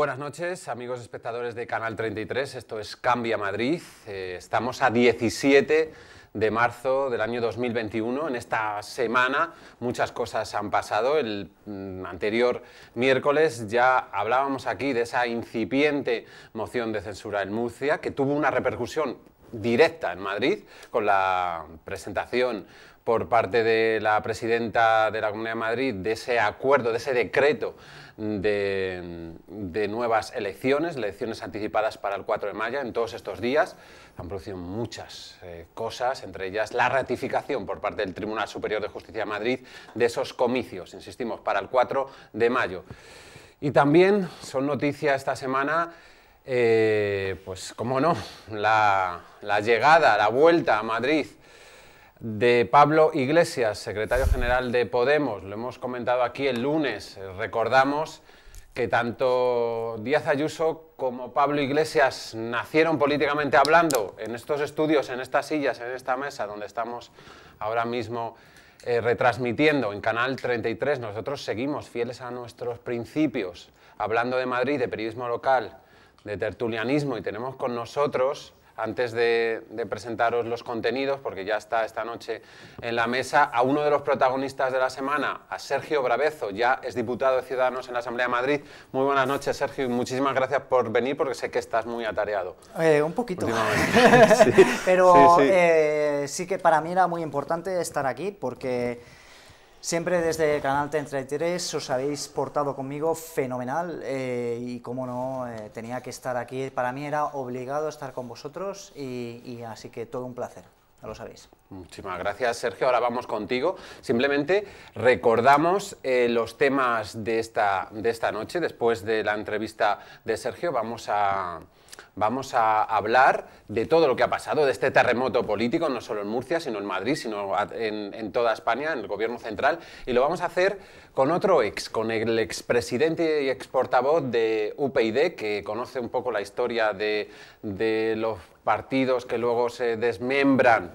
Buenas noches, amigos espectadores de Canal 33. Esto es Cambia Madrid. Eh, estamos a 17 de marzo del año 2021. En esta semana muchas cosas han pasado. El mm, anterior miércoles ya hablábamos aquí de esa incipiente moción de censura en Murcia que tuvo una repercusión directa en Madrid con la presentación por parte de la presidenta de la Comunidad de Madrid de ese acuerdo, de ese decreto de, nuevas elecciones, elecciones anticipadas para el 4 de mayo. En todos estos días han producido muchas eh, cosas, entre ellas la ratificación por parte del Tribunal Superior de Justicia de Madrid de esos comicios, insistimos, para el 4 de mayo. Y también son noticias esta semana eh, pues cómo no, la, llegada, la vuelta a Madrid de Pablo Iglesias, secretario general de Podemos. Lo hemos comentado aquí el lunes. Recordamos que tanto Díaz Ayuso como Pablo Iglesias nacieron políticamente hablando en estos estudios, en estas sillas, en esta mesa donde estamos ahora mismo eh, retransmitiendo en Canal 33. Nosotros seguimos fieles a nuestros principios, hablando de Madrid, de periodismo local, de tertulianismo y tenemos con nosotros antes de, presentaros los contenidos, porque ya está esta noche en la mesa, a uno de los protagonistas de la semana, a Sergio Bravezo, ya es diputado de Ciudadanos en la Asamblea de Madrid. Muy buenas noches, Sergio, y muchísimas gracias por venir, porque sé que estás muy atareado. Eh, un poquito. Pero eh, sí que para mí era muy importante estar aquí, porque Siempre desde Canal 33 os habéis portado conmigo fenomenal eh, y como no, eh, tenía que estar aquí. Para mí era obligado estar con vosotros y, así que todo un placer ya lo sabéis. Muchísimas gracias, Sergio. Ahora vamos contigo. Simplemente recordamos eh, los temas de esta, de esta noche. Después de la entrevista de Sergio, vamos a, Vamos a hablar de todo lo que ha pasado, de este terremoto político, no solo en Murcia, sino en Madrid, sino en, toda España, en el gobierno central. Y lo vamos a hacer con otro ex, con el expresidente y exportavoz de UPyD, que conoce un poco la historia de los partidos que luego se desmembran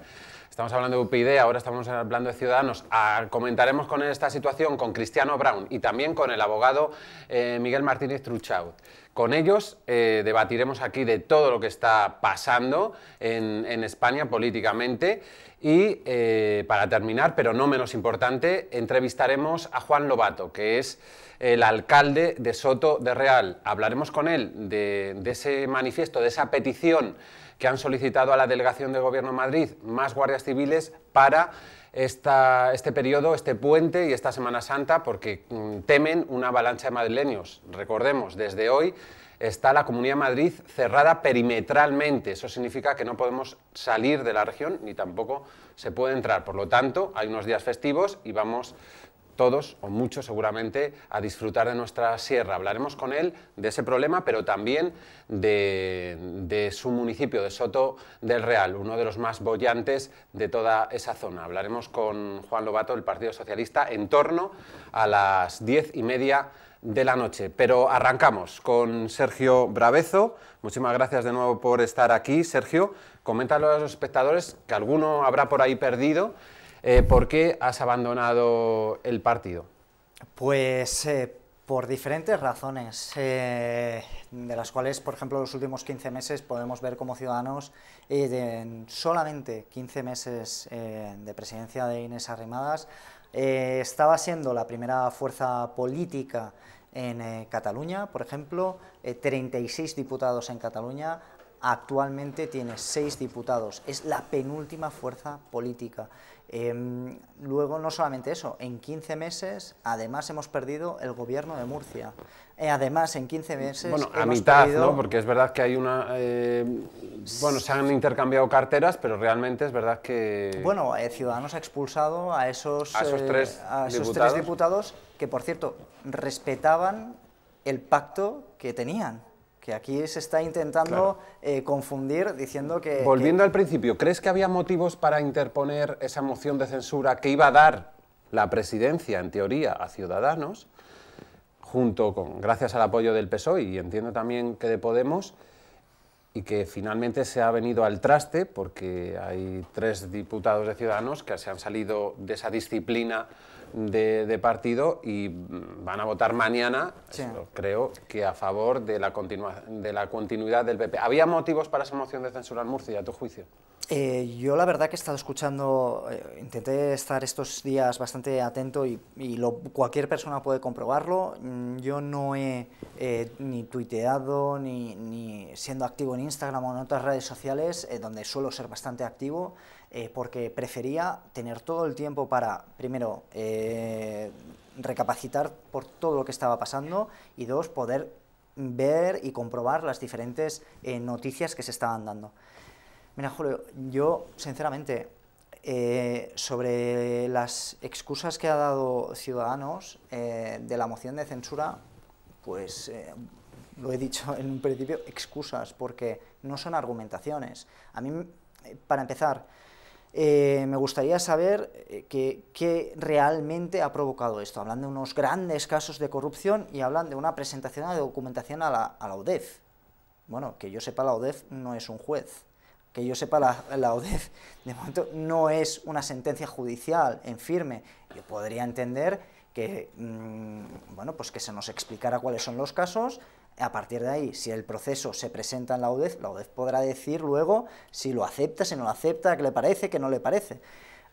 Estamos hablando de UPyD, ahora estamos hablando de Ciudadanos. Ah, comentaremos con esta situación con Cristiano Brown y también con el abogado eh, Miguel Martínez Truchaut. Con ellos eh, debatiremos aquí de todo lo que está pasando en, España políticamente y eh, para terminar, pero no menos importante, entrevistaremos a Juan Lobato, que es el alcalde de Soto de Real. Hablaremos con él de, de ese manifiesto, de esa petición que han solicitado a la Delegación del Gobierno de Madrid más guardias civiles para esta, este periodo, este puente y esta Semana Santa, porque mm, temen una avalancha de madrileños. Recordemos, desde hoy está la Comunidad de Madrid cerrada perimetralmente. Eso significa que no podemos salir de la región ni tampoco se puede entrar. Por lo tanto, hay unos días festivos y vamos todos o muchos seguramente a disfrutar de nuestra sierra. Hablaremos con él de ese problema, pero también de, su municipio, de Soto del Real, uno de los más bollantes de toda esa zona. Hablaremos con Juan Lobato del Partido Socialista en torno a las diez y media de la noche. Pero arrancamos con Sergio Bravezo. Muchísimas gracias de nuevo por estar aquí. Sergio, coméntalo a los espectadores que alguno habrá por ahí perdido eh, ¿Por qué has abandonado el partido? Pues eh, por diferentes razones, eh, de las cuales, por ejemplo, los últimos 15 meses podemos ver como ciudadanos, en solamente 15 meses de presidencia de Inés Arrimadas, estaba siendo la primera fuerza política en Cataluña, por ejemplo, 36 diputados en Cataluña, actualmente tiene 6 diputados, es la penúltima fuerza política. Em, luego, no solamente eso, en 15 meses, además hemos perdido el gobierno de Murcia. Eh, además, en 15 meses... Bueno, a mitad, ¿no? Porque es verdad que hay una... Eh, bueno, se han intercambiado carteras, pero realmente es verdad que... Bueno, eh, Ciudadanos ha expulsado a esos, a esos, tres diputados que, por cierto, respetaban el pacto que tenían que aquí se está intentando eh, confundir diciendo que... Volviendo al principio, ¿crees que había motivos para interponer esa moción de censura que iba a dar la presidencia, en teoría, a Ciudadanos, junto con, gracias al apoyo del PSOE y entiendo también que de Podemos, y que finalmente se ha venido al traste porque hay tres diputados de Ciudadanos que se han salido de esa disciplina de, partido y van a votar mañana, creo, que a favor de la, de la continuidad del PP. ¿Había motivos para esa moción de censura en Murcia, a tu juicio? Eh, yo la verdad que he estado escuchando, eh, intenté estar estos días bastante atento y, cualquier persona puede comprobarlo. Mm, yo no he eh, ni tuiteado, ni, ni, siendo activo en Instagram o en otras redes sociales, donde suelo ser bastante activo, eh, porque prefería tener todo el tiempo para, primero, eh, recapacitar por todo lo que estaba pasando y dos, poder ver y comprobar las diferentes eh, noticias que se estaban dando. Mira, Julio, yo sinceramente, sobre las excusas que ha dado Ciudadanos de la moción de censura, pues lo he dicho en un principio, excusas, porque no son argumentaciones. A mí, para empezar, eh, me gustaría saber eh, qué realmente ha provocado esto. Hablan de unos grandes casos de corrupción y hablan de una presentación de documentación a la, a Bueno, que yo sepa, la ODEF no es un juez. Que yo sepa, la, la de momento no es una sentencia judicial en firme. Yo podría entender que, mm, bueno, pues que se nos explicara cuáles son los casos, a partir de ahí, si el proceso se presenta en la UDEF, la UDEF podrá decir luego si lo acepta, si no lo acepta, qué le parece, qué no le parece.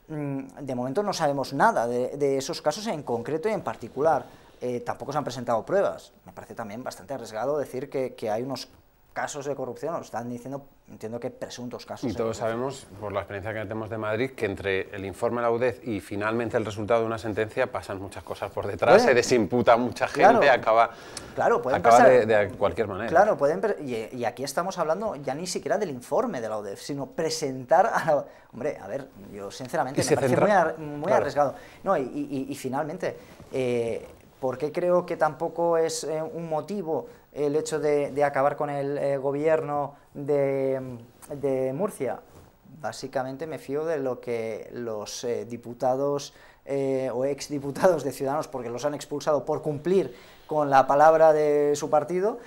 Mm, de momento no sabemos nada de, esos casos en concreto y en particular. Eh, tampoco se han presentado pruebas. Me parece también bastante arriesgado decir que, que hay unos casos de corrupción, lo están diciendo entiendo que presuntos casos. Y ¿eh? todos sabemos, por la experiencia que tenemos de Madrid, que entre el informe de la UDEF y finalmente el resultado de una sentencia pasan muchas cosas por detrás, se desimputa mucha gente, acaba, claro, pueden pasar, de, cualquier manera. Claro, pueden, y, aquí estamos hablando ya ni siquiera del informe de la UDEF, sino presentar a la, Hombre, a ver, yo sinceramente me parece muy, arriesgado. No, y, finalmente, eh, ¿por qué creo que tampoco es eh, un motivo el hecho de, acabar con el eh, gobierno de, Murcia? Básicamente me fío de lo que los eh, diputados eh, o exdiputados de Ciudadanos, porque los han expulsado por cumplir con la palabra de su partido,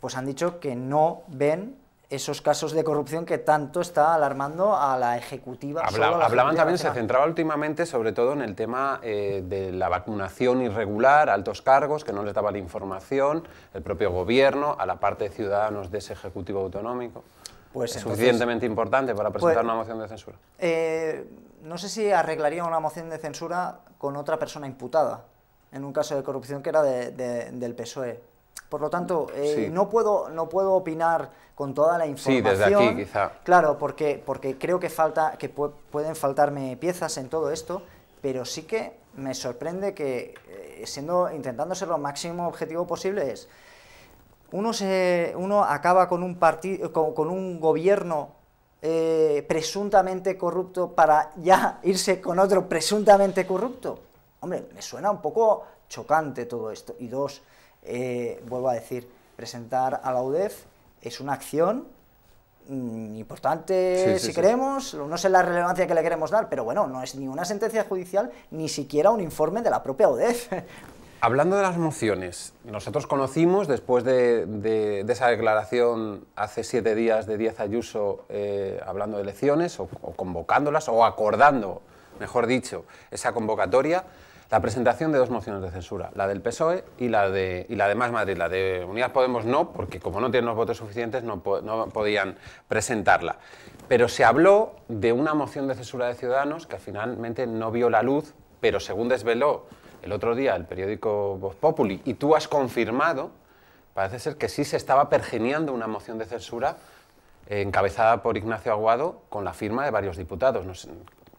pues han dicho que no ven esos casos de corrupción que tanto está alarmando a la ejecutiva. hablaban también, se centraba últimamente sobre todo en el tema eh, de la vacunación irregular, altos cargos que no les daba la información, el propio gobierno, a la parte de ciudadanos de ese ejecutivo autonómico. Pues es suficientemente importante para pues, presentar una moción de censura. Eh, no sé si arreglaría una moción de censura con otra persona imputada, en un caso de corrupción que era del PSOE. Por lo tanto, eh, no, puedo, no puedo opinar con toda la información. Sí, desde aquí quizá. Claro, porque, porque creo que, falta, que pueden faltarme piezas en todo esto, pero sí que me sorprende que, eh, siendo, intentando ser lo máximo objetivo posible, es... Uno, se, uno acaba con un, partido con, un gobierno eh, presuntamente corrupto para ya irse con otro presuntamente corrupto. Hombre, me suena un poco chocante todo esto. Y dos, eh, vuelvo a decir, presentar a la UDEF es una acción mm, importante, si queremos, no sé la relevancia que le queremos dar, pero bueno, no es ni una sentencia judicial, ni siquiera un informe de la propia UDEF. Hablando de las mociones, nosotros conocimos después de, esa declaración hace siete días de Díaz Ayuso eh, hablando de elecciones o, convocándolas o acordando, mejor dicho, esa convocatoria, la presentación de dos mociones de censura, la del PSOE y la de, y la de Más Madrid. La de Unidas Podemos no, porque como no tienen los votos suficientes no, podían presentarla. Pero se habló de una moción de censura de Ciudadanos que finalmente no vio la luz, pero según desveló el otro día el periódico Voz Populi, y tú has confirmado, parece ser que sí se estaba pergeniando una moción de censura eh, encabezada por Ignacio Aguado con la firma de varios diputados.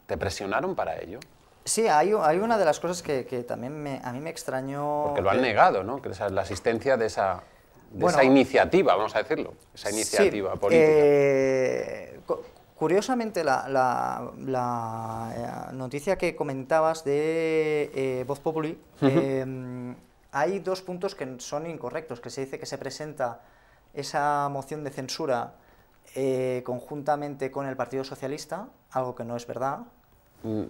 ¿Te presionaron para ello? Sí, hay, una de las cosas que, también a mí me extrañó... Porque lo han negado, ¿no? Que esa, la asistencia de esa, iniciativa, vamos a decirlo, esa iniciativa política. Eh, curiosamente, la, eh, noticia que comentabas de eh, Voz Populi, em, hay dos puntos que son incorrectos, que se dice que se presenta esa moción de censura conjuntamente con el Partido Socialista, algo que no es verdad, Mm,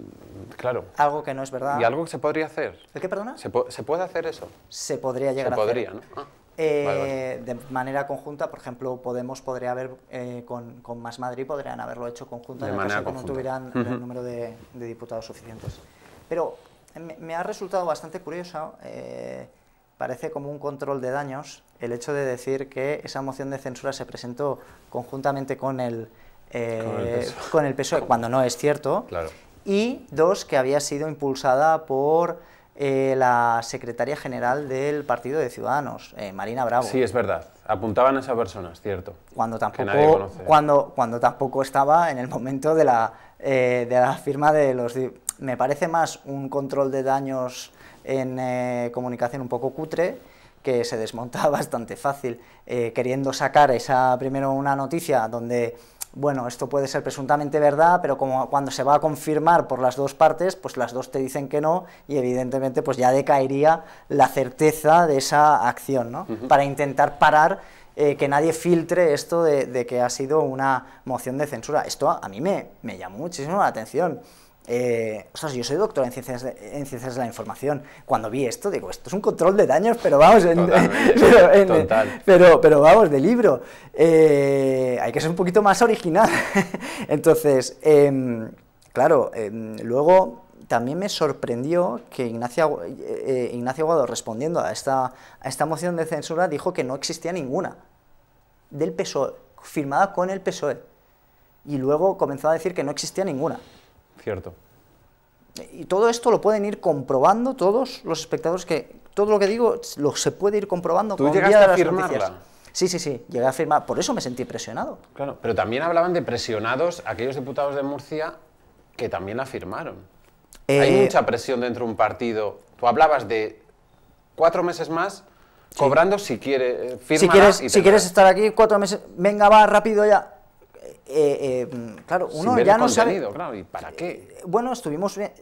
claro. Algo que no es verdad. ¿Y algo que se podría hacer? ¿El qué, perdona? ¿Se, puede hacer eso? Se podría llegar se podría, ¿no? Ah, eh, de manera conjunta, por ejemplo, Podemos podría haber, eh, con, Más Madrid, podrían haberlo hecho conjunta en caso que no tuvieran el número de, diputados suficientes. Pero eh, me, ha resultado bastante curioso, parece como un control de daños, el hecho de decir que esa moción de censura se presentó conjuntamente con el, con el PSOE, cuando no es cierto. Claro y dos, que había sido impulsada por eh, la secretaria general del Partido de Ciudadanos, eh, Marina Bravo. Sí, es verdad. Apuntaban a esas personas, cierto. Cuando tampoco, cuando, cuando tampoco estaba en el momento de la, eh, de la firma de los... Me parece más un control de daños en comunicación un poco cutre que se desmonta bastante fácil, queriendo sacar esa primero una noticia donde bueno, esto puede ser presuntamente verdad, pero como cuando se va a confirmar por las dos partes, pues las dos te dicen que no y evidentemente pues ya decaería la certeza de esa acción, ¿no? Para intentar parar eh, que nadie filtre esto de, que ha sido una moción de censura. Esto a, mí me, me llamó muchísimo la atención. Eh, yo soy doctor en ciencias, de, en ciencias de la información. Cuando vi esto, digo, esto es un control de daños, pero vamos, eh, pero, pero, vamos, de libro. Eh, hay que ser un poquito más original. Entonces, em, claro, em, luego también me sorprendió que Ignacio, eh, Ignacio Guado, respondiendo a esta, a esta moción de censura, dijo que no existía ninguna del PSOE, firmada con el PSOE. Y luego comenzó a decir que no existía ninguna. Cierto. Y todo esto lo pueden ir comprobando todos los espectadores que todo lo que digo lo se puede ir comprobando ¿Tú a firmarla? Sí, sí, sí, llegué a firmar, por eso me sentí presionado. Claro, pero también hablaban de presionados aquellos diputados de Murcia que también afirmaron Hay eh, mucha presión dentro de un partido. Tú hablabas de cuatro meses más cobrando si, eh, si quieres, si quieres estar aquí cuatro meses, venga, va rápido ya. Eh, em, claro, uno ya no sabe. Claro, ¿Y para qué? Eh, bueno, estuvimos. Eh,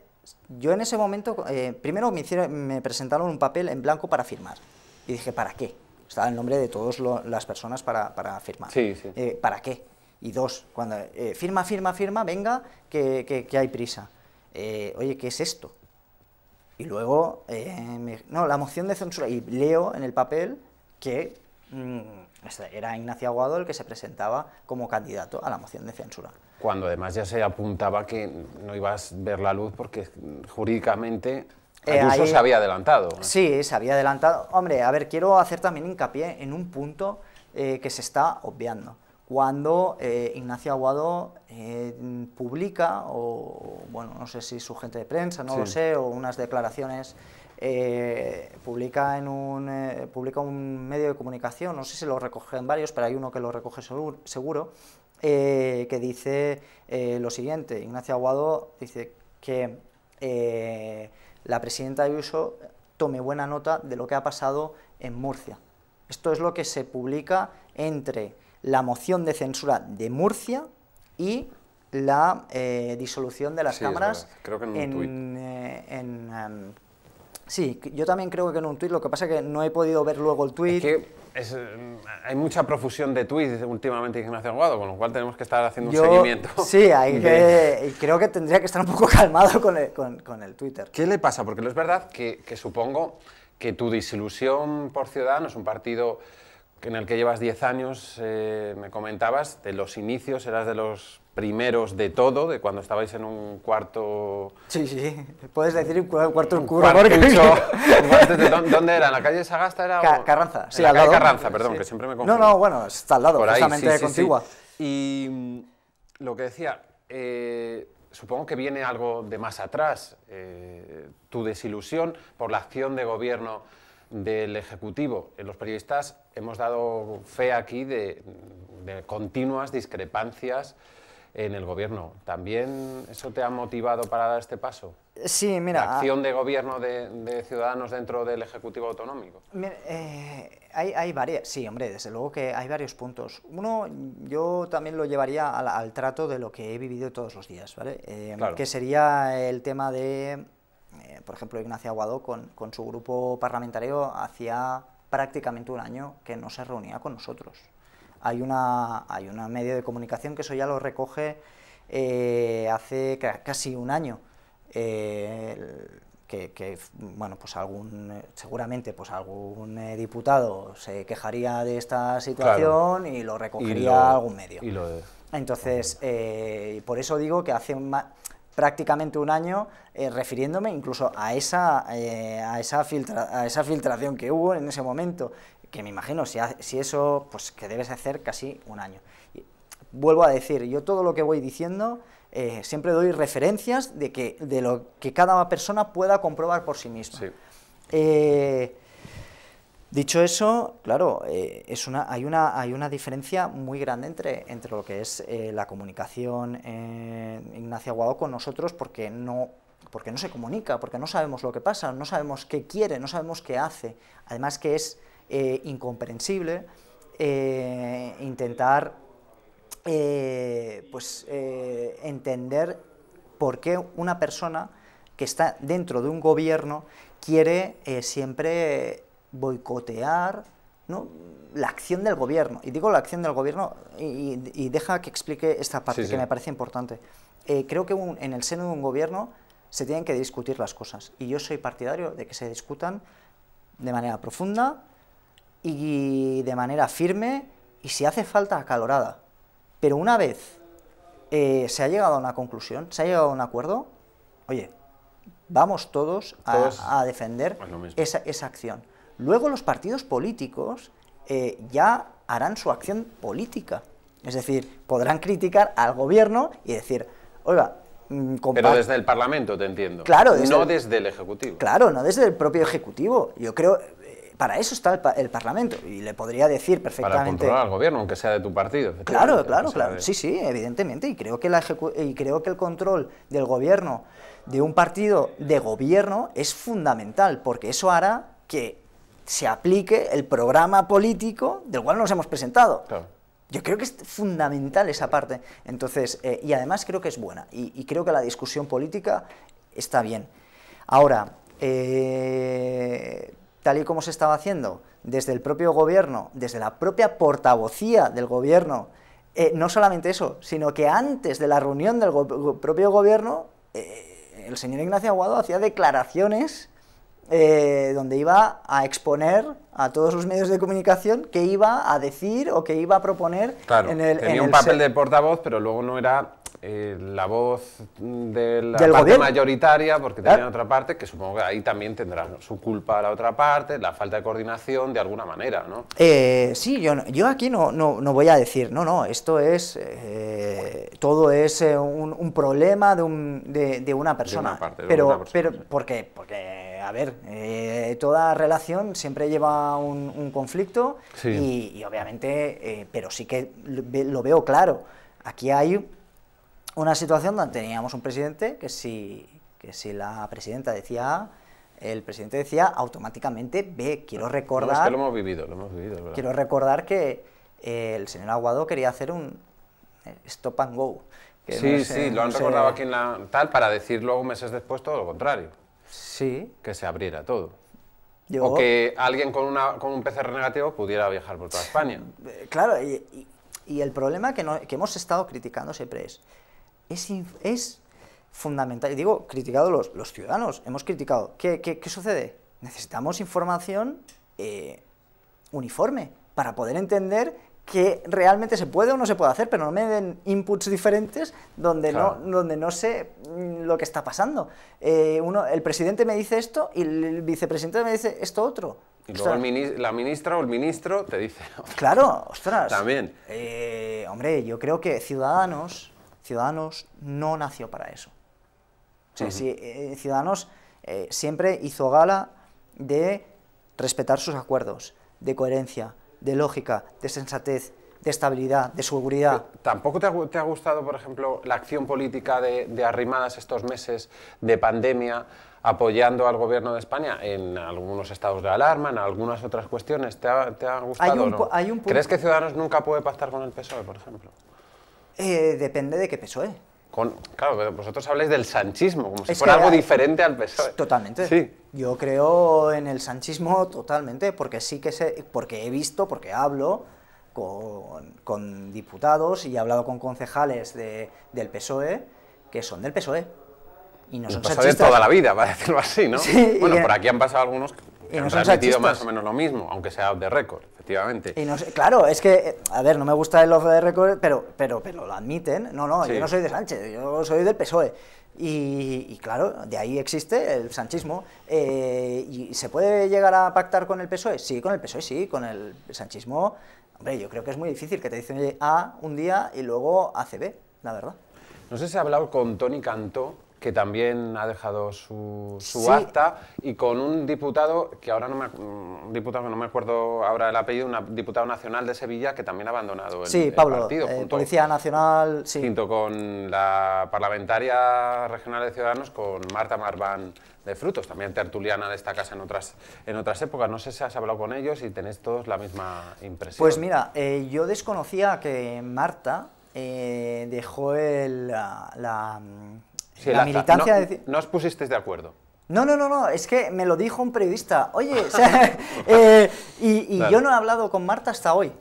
yo en ese momento, primero me, presentaron un papel en blanco para firmar. Y dije, ¿para qué? Estaba el nombre de todas las personas para, firmar. Sí, sí. ¿Para qué? Y dos, cuando firma, firma, firma, venga, que, hay prisa. Oye, ¿qué es esto? Y luego, no, la moción de censura. Y leo en el papel que mm, este, era Ignacio Aguado el que se presentaba como candidato a la moción de censura. Cuando además ya se apuntaba que no ibas a ver la luz porque jurídicamente eh, se había adelantado. Sí, se había adelantado. Hombre, a ver, quiero hacer también hincapié en un punto eh, que se está obviando. Cuando eh, Ignacio Aguado eh, publica, o bueno, no sé si su gente de prensa, no lo sé, o unas declaraciones eh, publica, en un, eh, publica un medio de comunicación, no sé si lo en varios, pero hay uno que lo recoge seguro, eh, que dice lo siguiente, Ignacio Aguado dice que la presidenta de Uso tome buena nota de lo que ha pasado en Murcia. Esto es lo que se publica entre la moción de censura de Murcia y la disolución de las cámaras en, en, Sí, yo también creo que en un tuit, lo que pasa es que no he podido ver luego el tuit. Eh, hay mucha profusión de tuits últimamente Ignacio Aguado, con lo cual tenemos que estar haciendo un seguimiento. Sí, hay que, creo que tendría que estar un poco calmado con el, Twitter. ¿Qué le pasa? Porque es verdad que, supongo que tu disilusión por Ciudadanos, un partido en el que llevas 10 años, eh, me comentabas, de los inicios eras de los primeros de todo, de cuando estabais en un cuarto... Sí, sí, puedes decir un cuarto oscuro. porque... ¿Dónde era? ¿En la calle Sagasta era? Carranza. Sí, la al calle lado. Carranza, perdón, que siempre me confundo. No, no, bueno, está al lado, Por justamente contigua. Y mm, lo que decía, eh, supongo que viene algo de más atrás, eh, tu desilusión por la acción de gobierno del Ejecutivo. Los periodistas hemos dado fe aquí de continuas discrepancias en el gobierno. ¿También eso te ha motivado para dar este paso? Sí, mira... La ah, acción de gobierno de, Ciudadanos dentro del Ejecutivo Autonómico. Eh, hay, hay varias... Sí, hombre, desde luego que hay varios puntos. Uno, yo también lo llevaría al, trato de lo que he vivido todos los días, ¿vale? Eh, que sería el tema de, eh, por ejemplo, Ignacio Aguado con, con su grupo parlamentario hacía prácticamente un año que no se reunía con nosotros hay una, hay una medio de comunicación que eso ya lo recoge eh, hace casi un año. Eh, que, bueno, pues algún, seguramente pues algún eh, diputado se quejaría de esta situación y lo recogería algún medio. Y Entonces, por eso digo que hace prácticamente un año refiriéndome incluso a esa, a, esa filtra a esa filtración que hubo en ese momento que me imagino, si, si eso, pues que debes hacer casi un año. vuelvo a decir, yo todo lo que voy diciendo eh, siempre doy referencias de, que, de lo que cada persona pueda comprobar por sí misma. Eh, dicho eso, claro, eh, es una, hay, una, hay una diferencia muy grande entre, entre lo que es la comunicación Ignacia Guado con nosotros porque no porque no se comunica, porque no sabemos lo que pasa, no sabemos qué quiere, no sabemos qué hace. Además que es eh, incomprensible, eh, intentar eh, pues, entender por qué una persona que está dentro de un gobierno quiere siempre boicotear la acción del gobierno. Y digo la acción del gobierno y, deja que explique esta parte que me parece importante. creo que en el seno de un gobierno se tienen que discutir las cosas. Y yo soy partidario de que se discutan de manera profunda, y de manera firme y si hace falta acalorada. Pero una vez eh, se ha llegado a una conclusión, se ha llegado a un acuerdo, oye, vamos todos, a, defender pues esa, acción. Luego los partidos políticos eh, ya harán su acción política. Es decir, podrán criticar al gobierno y decir, oiga, mm, pero desde el Parlamento, te entiendo. Claro, no desde el Ejecutivo. Claro, no desde el propio Ejecutivo. Yo creo, para eso está el, Parlamento y le podría decir perfectamente... Para controlar al gobierno, aunque sea de tu partido. Claro, claro, claro. Sí, sí, evidentemente. Y creo, que y creo que el control del gobierno de un partido de gobierno es fundamental, porque eso hará que se aplique el programa político del cual nos hemos presentado. Claro. Yo creo que es fundamental esa parte. Entonces, eh, y además creo que es buena. Y, creo que la discusión política está bien. Ahora, eh, tal y como se estaba haciendo desde el propio gobierno, desde la propia portavocía del gobierno, eh, no solamente eso, sino que antes de la reunión del propio gobierno, eh, el señor Ignacio Aguado hacía declaraciones eh, donde iba a exponer a todos los medios de comunicación que iba a decir o qué iba a proponer. Claro, en tenía un papel de portavoz, pero luego no era eh, la voz de la parte mayoritaria, porque también ah. otra parte, que supongo que ahí también tendrá su culpa la otra parte, la falta de coordinación de alguna manera, ¿no? Eh, sí, yo, yo aquí no, no, voy a decir, no, no, esto es, eh, todo es un, problema de, un, de, una persona, pero, pero ¿por qué? Porque a ver, toda relación siempre lleva un, conflicto y, obviamente, pero sí que lo veo claro. Aquí hay una situación donde teníamos un presidente que si, que si la presidenta decía A, el presidente decía automáticamente B. Quiero recordar... que lo hemos vivido, lo hemos vivido. Quiero recordar que eh, el señor Aguado quería hacer un eh, stop and go. Que sí, sí, lo han recordado aquí en la tal para decir luego meses después todo lo contrario. Sí. Que se abriera todo. O que alguien con, una, con un PCR negativo pudiera viajar por toda España. Eh, claro, y, y, el problema que, no, que hemos estado criticando siempre es, es, fundamental. digo, criticado los, ciudadanos, hemos criticado. ¿Qué, qué, sucede? Necesitamos información eh, uniforme para poder entender que realmente se puede o no se puede hacer, pero no me den inputs diferentes donde, no, donde no sé mm, lo que está pasando. Eh, uno, el presidente me dice esto y el vicepresidente me dice esto otro. Y luego la ministra o el ministro te dice... Claro, ostras. También. Eh, hombre, yo creo que ciudadanos Ciudadanos no nació para eso. Eh, Ciudadanos eh, siempre hizo gala de respetar sus acuerdos, de coherencia, de lógica, de sensatez, de estabilidad, de seguridad. Eh, ¿Tampoco te ha, gustado, por ejemplo, la acción política de, Arrimadas estos meses de pandemia apoyando al gobierno de España en algunos estados de alarma, en algunas otras cuestiones? ¿Te ha, gustado ¿Crees que Ciudadanos nunca puede pactar con el PSOE, por ejemplo? Eh, depende de qué PSOE. Con, claro, vosotros habláis del sanchismo, como si fuera algo diferente al PSOE. Totalmente. Sí. Yo creo en el sanchismo totalmente, porque sí que sé, porque he visto, porque hablo con, con diputados y he hablado con concejales de, del PSOE que son del PSOE. Y no son e sanchistas. de toda la vida, para decirlo así, ¿no? Sí, bueno, por aquí han pasado algunos y nos ha repetido más o menos lo mismo, aunque sea off the record, efectivamente. Y no, claro, es que, a ver, no me gusta el off the record, pero, pero, pero lo admiten. No, no, yo no soy de Sánchez, yo soy del PSOE. Y, claro, de ahí existe el sanchismo. Eh, ¿Y se puede llegar a pactar con el PSOE? Sí, con el PSOE sí, con el sanchismo. Hombre, yo creo que es muy difícil que te dicen A un día y luego A, B, la verdad. No sé si ha hablado con Tony Cantó que también ha dejado su, su acta, y con un diputado, que ahora no me, un diputado, no me acuerdo ahora el apellido, un diputado nacional de Sevilla que también ha abandonado el, sí, Pablo, eh, Policía Nacional, sí. Junto con la parlamentaria regional de Ciudadanos, con Marta Marván de Frutos, también tertuliana de esta casa en otras, en otras épocas. No sé si has hablado con ellos y tenéis todos la misma impresión. Pues mira, eh, yo desconocía que Marta eh, dejó el, la la, militancia... No, no os pusisteis de acuerdo. No, no, no, no, es que me lo dijo un periodista. Oye, o sea, eh, y, yo no he hablado con Marta hasta hoy.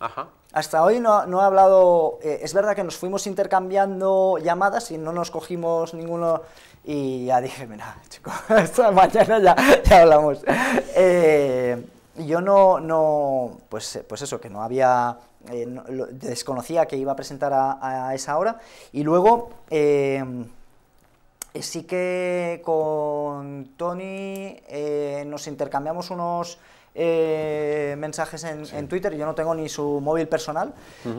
Ajá. Hasta hoy no, no he hablado. Eh, es verdad que nos fuimos intercambiando llamadas y no nos cogimos ninguno. Y ya dije, mira, chico, esta mañana ya, hablamos. Eh, yo no, no pues, pues eso, que no había, desconocía que iba a presentar a esa hora. Y luego, eh, sí que con Tony eh, nos intercambiamos unos eh, mensajes en, Twitter. Yo no tengo ni su móvil personal,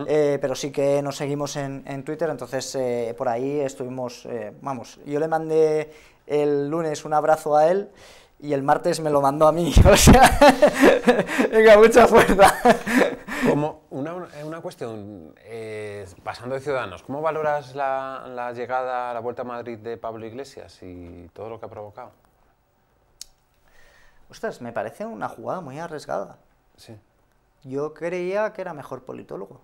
pero sí que nos seguimos en, Twitter. Entonces, por ahí estuvimos, vamos, yo le mandé el lunes un abrazo a él y el martes me lo mandó a mí. O sea, venga, mucha fuerza. Como una, eh, cuestión, eh, pasando de Ciudadanos, ¿cómo valoras la, la, llegada, la vuelta a Madrid de Pablo Iglesias y todo lo que ha provocado? Ostras, me parece una jugada muy arriesgada. Sí. Yo creía que era mejor politólogo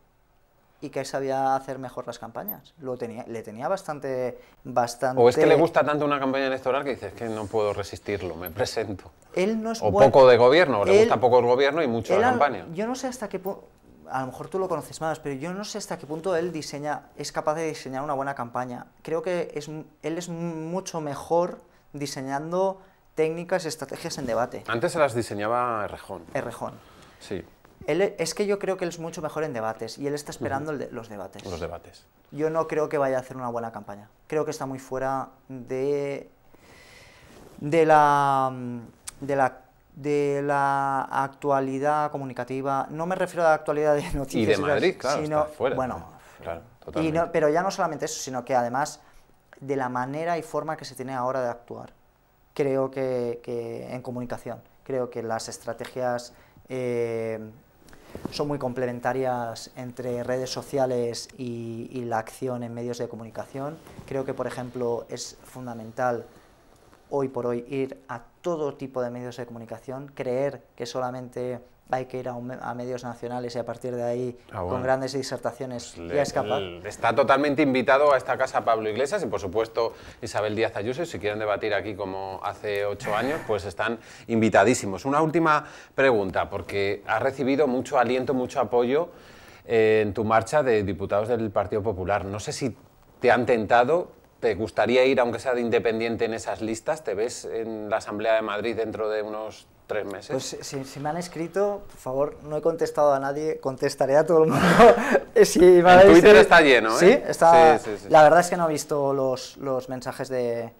y que sabía hacer mejor las campañas. Lo tenía, le tenía bastante, bastante... O es que le gusta tanto una campaña electoral que dices que no puedo resistirlo, me presento. Él no es o poco de gobierno, o le gusta poco el gobierno y mucho la campaña. Yo no sé hasta qué punto... A lo mejor tú lo conoces más, pero yo no sé hasta qué punto él diseña, es capaz de diseñar una buena campaña. Creo que es, él es mucho mejor diseñando técnicas, estrategias en debate. Antes se las diseñaba rejón rejón Sí. E, es que yo creo que él es mucho mejor en debates y él está esperando los debates. Los debates. Yo no creo que vaya a hacer una buena campaña. Creo que está muy fuera de, de, la, de, la, de la actualidad comunicativa. No me refiero a la actualidad de noticias. de Madrid, claro, Bueno, pero ya no solamente eso, sino que además de la manera y forma que se tiene ahora de actuar. Creo que, en comunicación, creo que las estrategias... Eh, son muy complementarias entre redes sociales y, la acción en medios de comunicación. Creo que, por ejemplo, es fundamental hoy por hoy ir a todo tipo de medios de comunicación, creer que solamente hay que ir a, medios nacionales y a partir de ahí, ah, con grandes disertaciones, ya es está totalmente invitado a esta casa Pablo Iglesias y, por supuesto, Isabel Díaz Ayuso. si quieren debatir aquí como hace ocho años, pues están invitadísimos. Una última pregunta, porque has recibido mucho aliento, mucho apoyo eh, en tu marcha de diputados del Partido Popular. No sé si te han tentado, ¿Te gustaría ir, aunque sea de independiente, en esas listas? ¿Te ves en la Asamblea de Madrid dentro de unos tres pues meses. Pues si, me han escrito, por favor, no he contestado a nadie, contestaré a todo el mundo. si Twitter está lleno, ¿eh? Sí, está... Sí, sí, la verdad es que no he visto los, los mensajes de,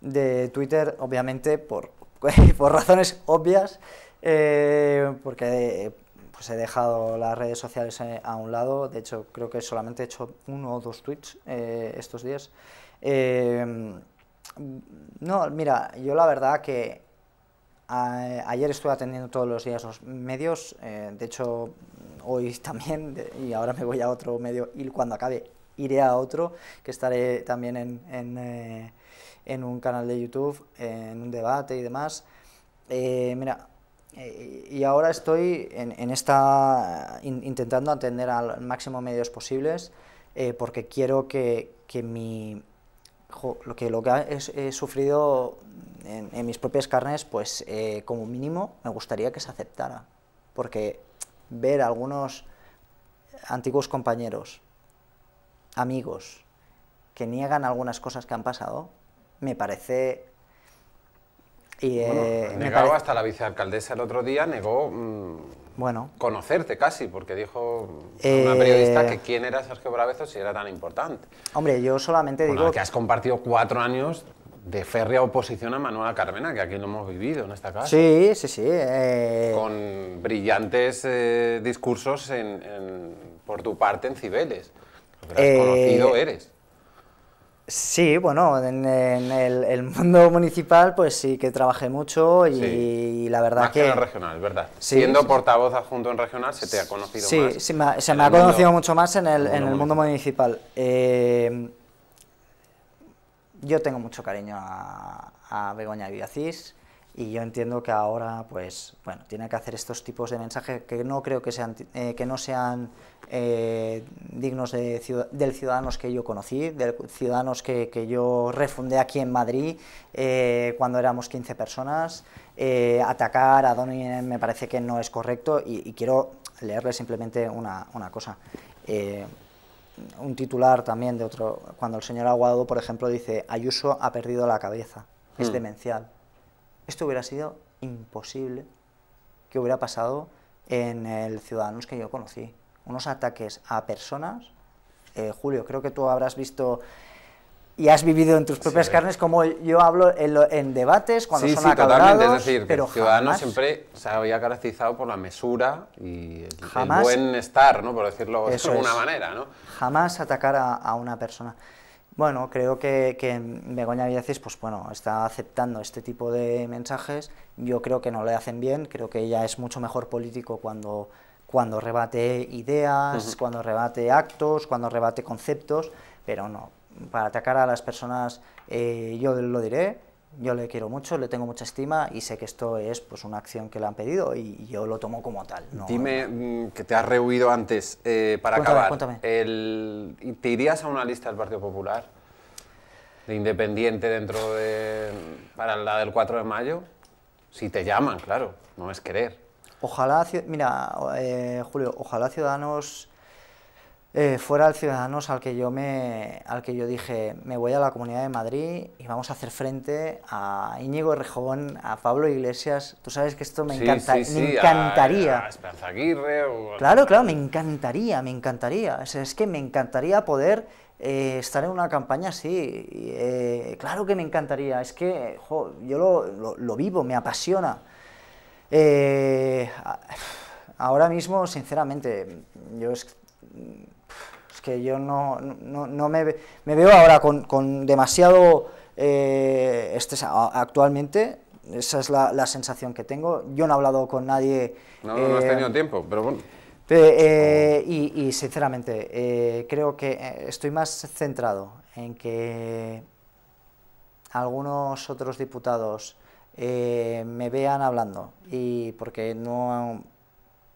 de Twitter, obviamente, por, por razones obvias, eh, porque pues he dejado las redes sociales eh, a un lado. De hecho, creo que solamente he hecho uno o dos tweets eh, estos días. no, mira, yo la verdad que ayer estuve atendiendo todos los días los medios, eh, de hecho hoy también, y ahora me voy a otro medio y cuando acabe iré a otro, que estaré también en, en, eh, en un canal de YouTube, en un debate y demás. Eh, mira, y ahora estoy en, en esta, intentando atender al máximo medios posibles, porque quiero que, que mi... lo que, lo que he, he sufrido en, mis propias carnes, pues eh, como mínimo me gustaría que se aceptara, porque ver algunos antiguos compañeros, amigos, que niegan algunas cosas que han pasado, me parece y, eh, bueno, hasta la vicealcaldesa el otro día, negó mm, bueno. conocerte casi, porque dijo una eh, periodista que quién era Sergio Brabezo si era tan importante. Hombre, yo solamente digo... Que has compartido cuatro años de férrea oposición a Manuela Carmena, que aquí lo hemos vivido en esta casa. Sí, sí, sí. Eh. Con brillantes eh, discursos en, por tu parte en Cibeles. Eh, conocido eres. Sí, bueno, en, el, mundo municipal pues sí que trabajé mucho y, la verdad más que... en regional, ¿verdad? Siendo portavoz adjunto en regional se te ha conocido más. Sí, se me ha, conocido mucho más en el, mundo, municipal. municipal yo tengo mucho cariño a, a Begoña Villacís y yo entiendo que ahora, pues, bueno, tiene que hacer estos tipos de mensajes que no creo que sean, eh, que no sean eh, dignos de del ciudadanos que yo conocí, del ciudadanos que, yo refundé aquí en Madrid eh, cuando éramos 15 personas. atacar a donny me parece que no es correcto y, y quiero leerle simplemente una, una cosa un titular también de otro, cuando el señor Aguado, por ejemplo, dice, Ayuso ha perdido la cabeza, es mm. demencial. Esto hubiera sido imposible que hubiera pasado en el Ciudadanos que yo conocí. Unos ataques a personas. Eh, Julio, creo que tú habrás visto y has vivido en tus propias carnes como yo hablo en, debates, cuando son sí, totalmente, es decir, pero Ciudadanos siempre se había caracterizado por la mesura y el, buen estar, ¿no? por decirlo de alguna manera. ¿no? Jamás atacar a, una persona. Bueno, creo que, que Begoña Villacis, pues bueno, está aceptando este tipo de mensajes, yo creo que no le hacen bien, creo que ella es mucho mejor político cuando cuando rebate ideas, cuando rebate actos, cuando rebate conceptos, pero no, para atacar a las personas, eh, yo lo diré, yo le quiero mucho, le tengo mucha estima y sé que esto es pues, una acción que le han pedido y yo lo tomo como tal. Dime mm, que te has rehuido antes eh, para acabar. ¿Te irías a una lista del Partido Popular? ¿De independiente dentro de. para la del 4 de mayo? Si te llaman, claro, no es querer. Ojalá. Mira, eh, Julio, ojalá Ciudadanos eh, fuera el Ciudadanos al que, yo me, al que yo dije, me voy a la Comunidad de Madrid y vamos a hacer frente a Íñigo Rejón, a Pablo Iglesias. Tú sabes que esto me, encanta, me encantaría. A, Esperanza Aguirre. Claro, claro, me encantaría, me encantaría. es que me encantaría poder eh, estar en una campaña así. Eh, claro que me encantaría. Es que yo lo, lo, vivo, me apasiona. ahora mismo, sinceramente, yo es que yo no, no, no me, veo ahora con, demasiado eh, actualmente. Esa es la, sensación que tengo. Yo no he hablado con nadie. No, no, tenido eh, tiempo, pero bueno. Eh, y, sinceramente, creo que estoy más centrado en que algunos otros diputados me vean hablando y porque no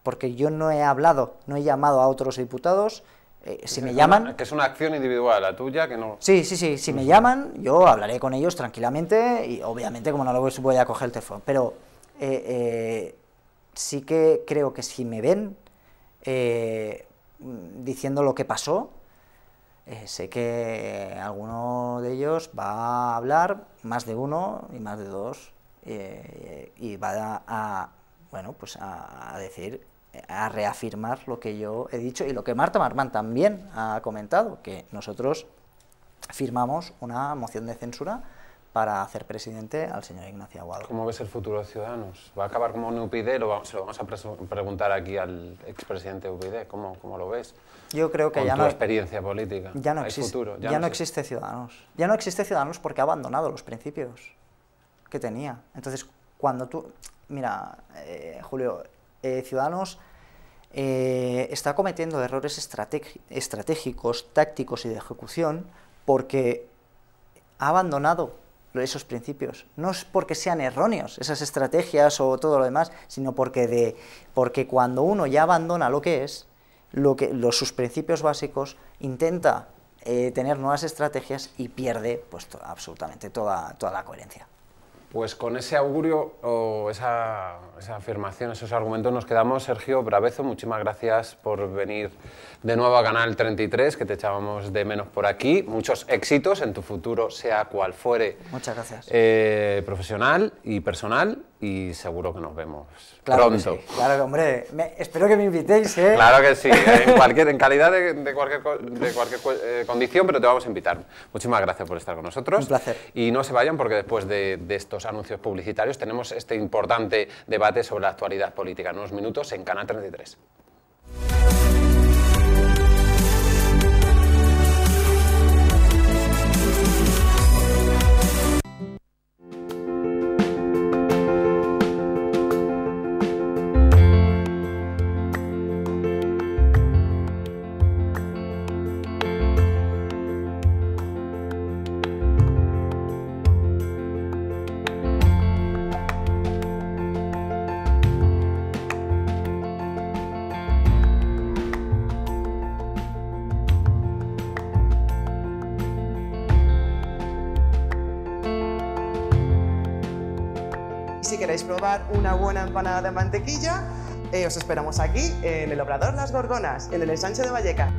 porque yo no he hablado, no he llamado a otros diputados eh, si me llaman... que es una acción individual, la tuya, que no... Sí, sí, sí, si me llaman, yo hablaré con ellos tranquilamente y obviamente como no lo voy a coger el teléfono, pero eh, eh, sí que creo que si me ven diciendo lo que pasó, sé que alguno de ellos va a hablar, más de uno y más de dos, y va a, bueno, pues a decir a reafirmar lo que yo he dicho y lo que Marta Marmán también ha comentado, que nosotros firmamos una moción de censura para hacer presidente al señor Ignacio Aguado. ¿Cómo ves el futuro de Ciudadanos? ¿Va a acabar como un UPyD? vamos, se lo vamos a preguntar aquí al expresidente UPyD. ¿Cómo, ¿Cómo lo ves? Yo creo que ya tu no... experiencia política. Ya no, existe, Ya, no, existe Ciudadanos. Ya no existe Ciudadanos porque ha abandonado los principios que tenía. Entonces, cuando tú... Mira, eh, Julio, eh, Ciudadanos eh, está cometiendo errores estratégicos, tácticos y de ejecución porque ha abandonado esos principios. No es porque sean erróneos esas estrategias o todo lo demás, sino porque, de, porque cuando uno ya abandona lo que es, lo que, los, sus principios básicos, intenta eh, tener nuevas estrategias y pierde pues, absolutamente toda, toda la coherencia. Pues con ese augurio o esa, afirmación, esos argumentos nos quedamos. Sergio Bravezo, muchísimas gracias por venir de nuevo a Canal 33, que te echábamos de menos por aquí. Muchos éxitos en tu futuro, sea cual fuere. Muchas gracias. Eh, profesional y personal, y seguro que nos vemos Claro hombre, espero que me invitéis, ¿eh? Claro que sí, ¿eh? en, calidad de, cualquier, eh, condición, pero te vamos a invitar. Muchísimas gracias por estar con nosotros. Un placer. Y no se vayan porque después de, de estos anuncios publicitarios tenemos este importante debate sobre la actualidad política en unos minutos en Canal 33. buena empanada de mantequilla, os esperamos aquí en el Obrador Las Gorgonas, en el ensanche de Valleca.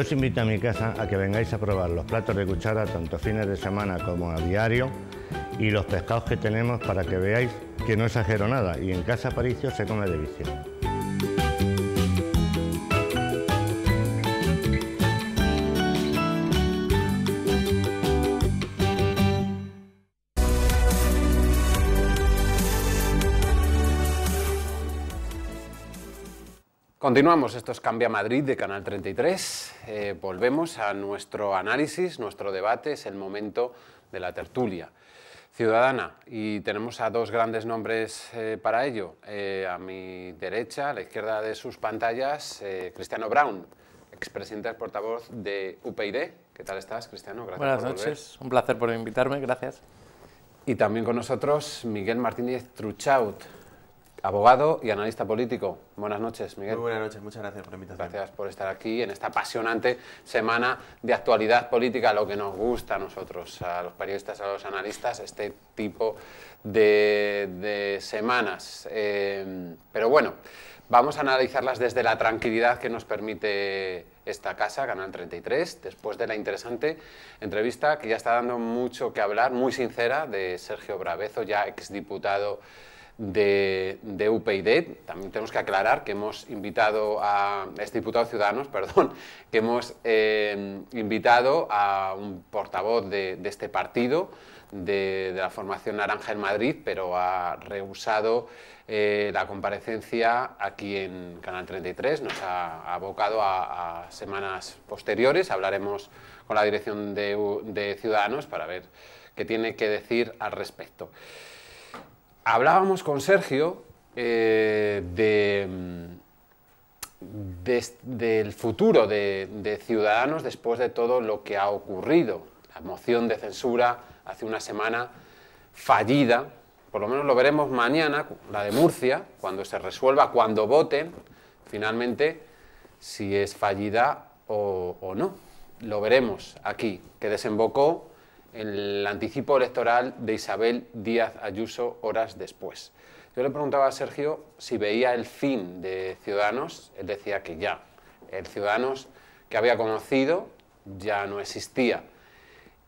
os invito a mi casa a que vengáis a probar los platos de cuchara, tanto fines de semana como a diario, y los pescados que tenemos para que veáis que no exagero nada, y en Casa Paricio se come de Continuamos, esto es Cambia Madrid de Canal 33. Eh, volvemos a nuestro análisis, nuestro debate, es el momento de la tertulia ciudadana y tenemos a dos grandes nombres eh, para ello. Eh, a mi derecha, a la izquierda de sus pantallas, Cristiano Brown, expresidente del portavoz de UPyD. ¿Qué tal estás, Cristiano? Buenas noches, un placer por invitarme, gracias. Y también con nosotros Miguel Martínez Truchaut, abogado y analista político. Buenas noches, Miguel. Muy buenas noches, muchas gracias por la invitación. Gracias por estar aquí en esta apasionante semana de actualidad política, lo que nos gusta a nosotros, a los periodistas, a los analistas, este tipo de, semanas. Eh, pero bueno, vamos a analizarlas desde la tranquilidad que nos permite esta casa, Canal 33, después de la interesante entrevista que ya está dando mucho que hablar, muy sincera, de Sergio Brabezo, ya exdiputado diputado de, de, UPyD. También tenemos que aclarar que hemos invitado a, este diputado Ciudadanos, perdón, que hemos eh, invitado a un portavoz de, este partido, de, la formación naranja en Madrid, pero ha rehusado eh, la comparecencia aquí en Canal 33, nos ha, abocado a, semanas posteriores, hablaremos con la dirección de Ciudadanos para ver qué tiene que decir al respecto hablábamos con Sergio eh, mm, del futuro de, Ciudadanos después de todo lo que ha ocurrido. La moción de censura hace una semana fallida, por lo menos lo veremos mañana, la de Murcia, cuando se resuelva, cuando voten finalmente si es fallida o no. Lo veremos aquí, que desembocó el anticipo electoral de Isabel Díaz Ayuso horas después. Yo le preguntaba a Sergio si veía el fin de Ciudadanos, él decía que ya, el Ciudadanos que había conocido ya no existía.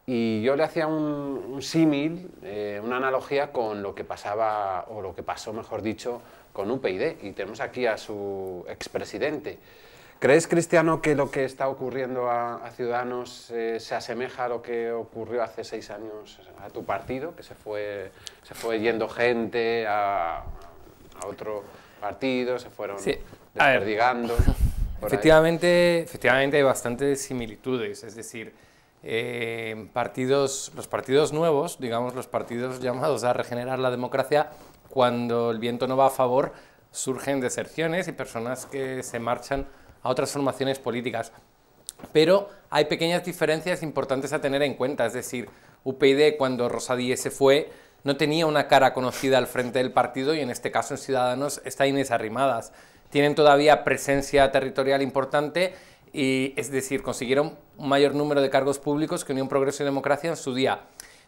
Y yo le hacía un, símil, eh, una analogía con lo que pasaba, o lo que pasó, mejor dicho, con UPyD. Y tenemos aquí a su expresidente. ¿Crees, Cristiano, que lo que está ocurriendo a, Ciudadanos eh, se asemeja a lo que ocurrió hace seis años a tu partido, que se fue, se fue yendo gente a, otro partido, se fueron sí. desperdigando? Efectivamente, efectivamente hay bastantes similitudes, es decir, eh, partidos, los partidos nuevos, digamos los partidos llamados a regenerar la democracia, cuando el viento no va a favor, surgen deserciones y personas que se marchan a otras formaciones políticas. Pero hay pequeñas diferencias importantes a tener en cuenta, es decir, UPyD cuando Rosadí se fue no tenía una cara conocida al frente del partido y en este caso en Ciudadanos está Inés Tienen todavía presencia territorial importante y es decir, consiguieron un mayor número de cargos públicos que Unión Progreso y Democracia en su día.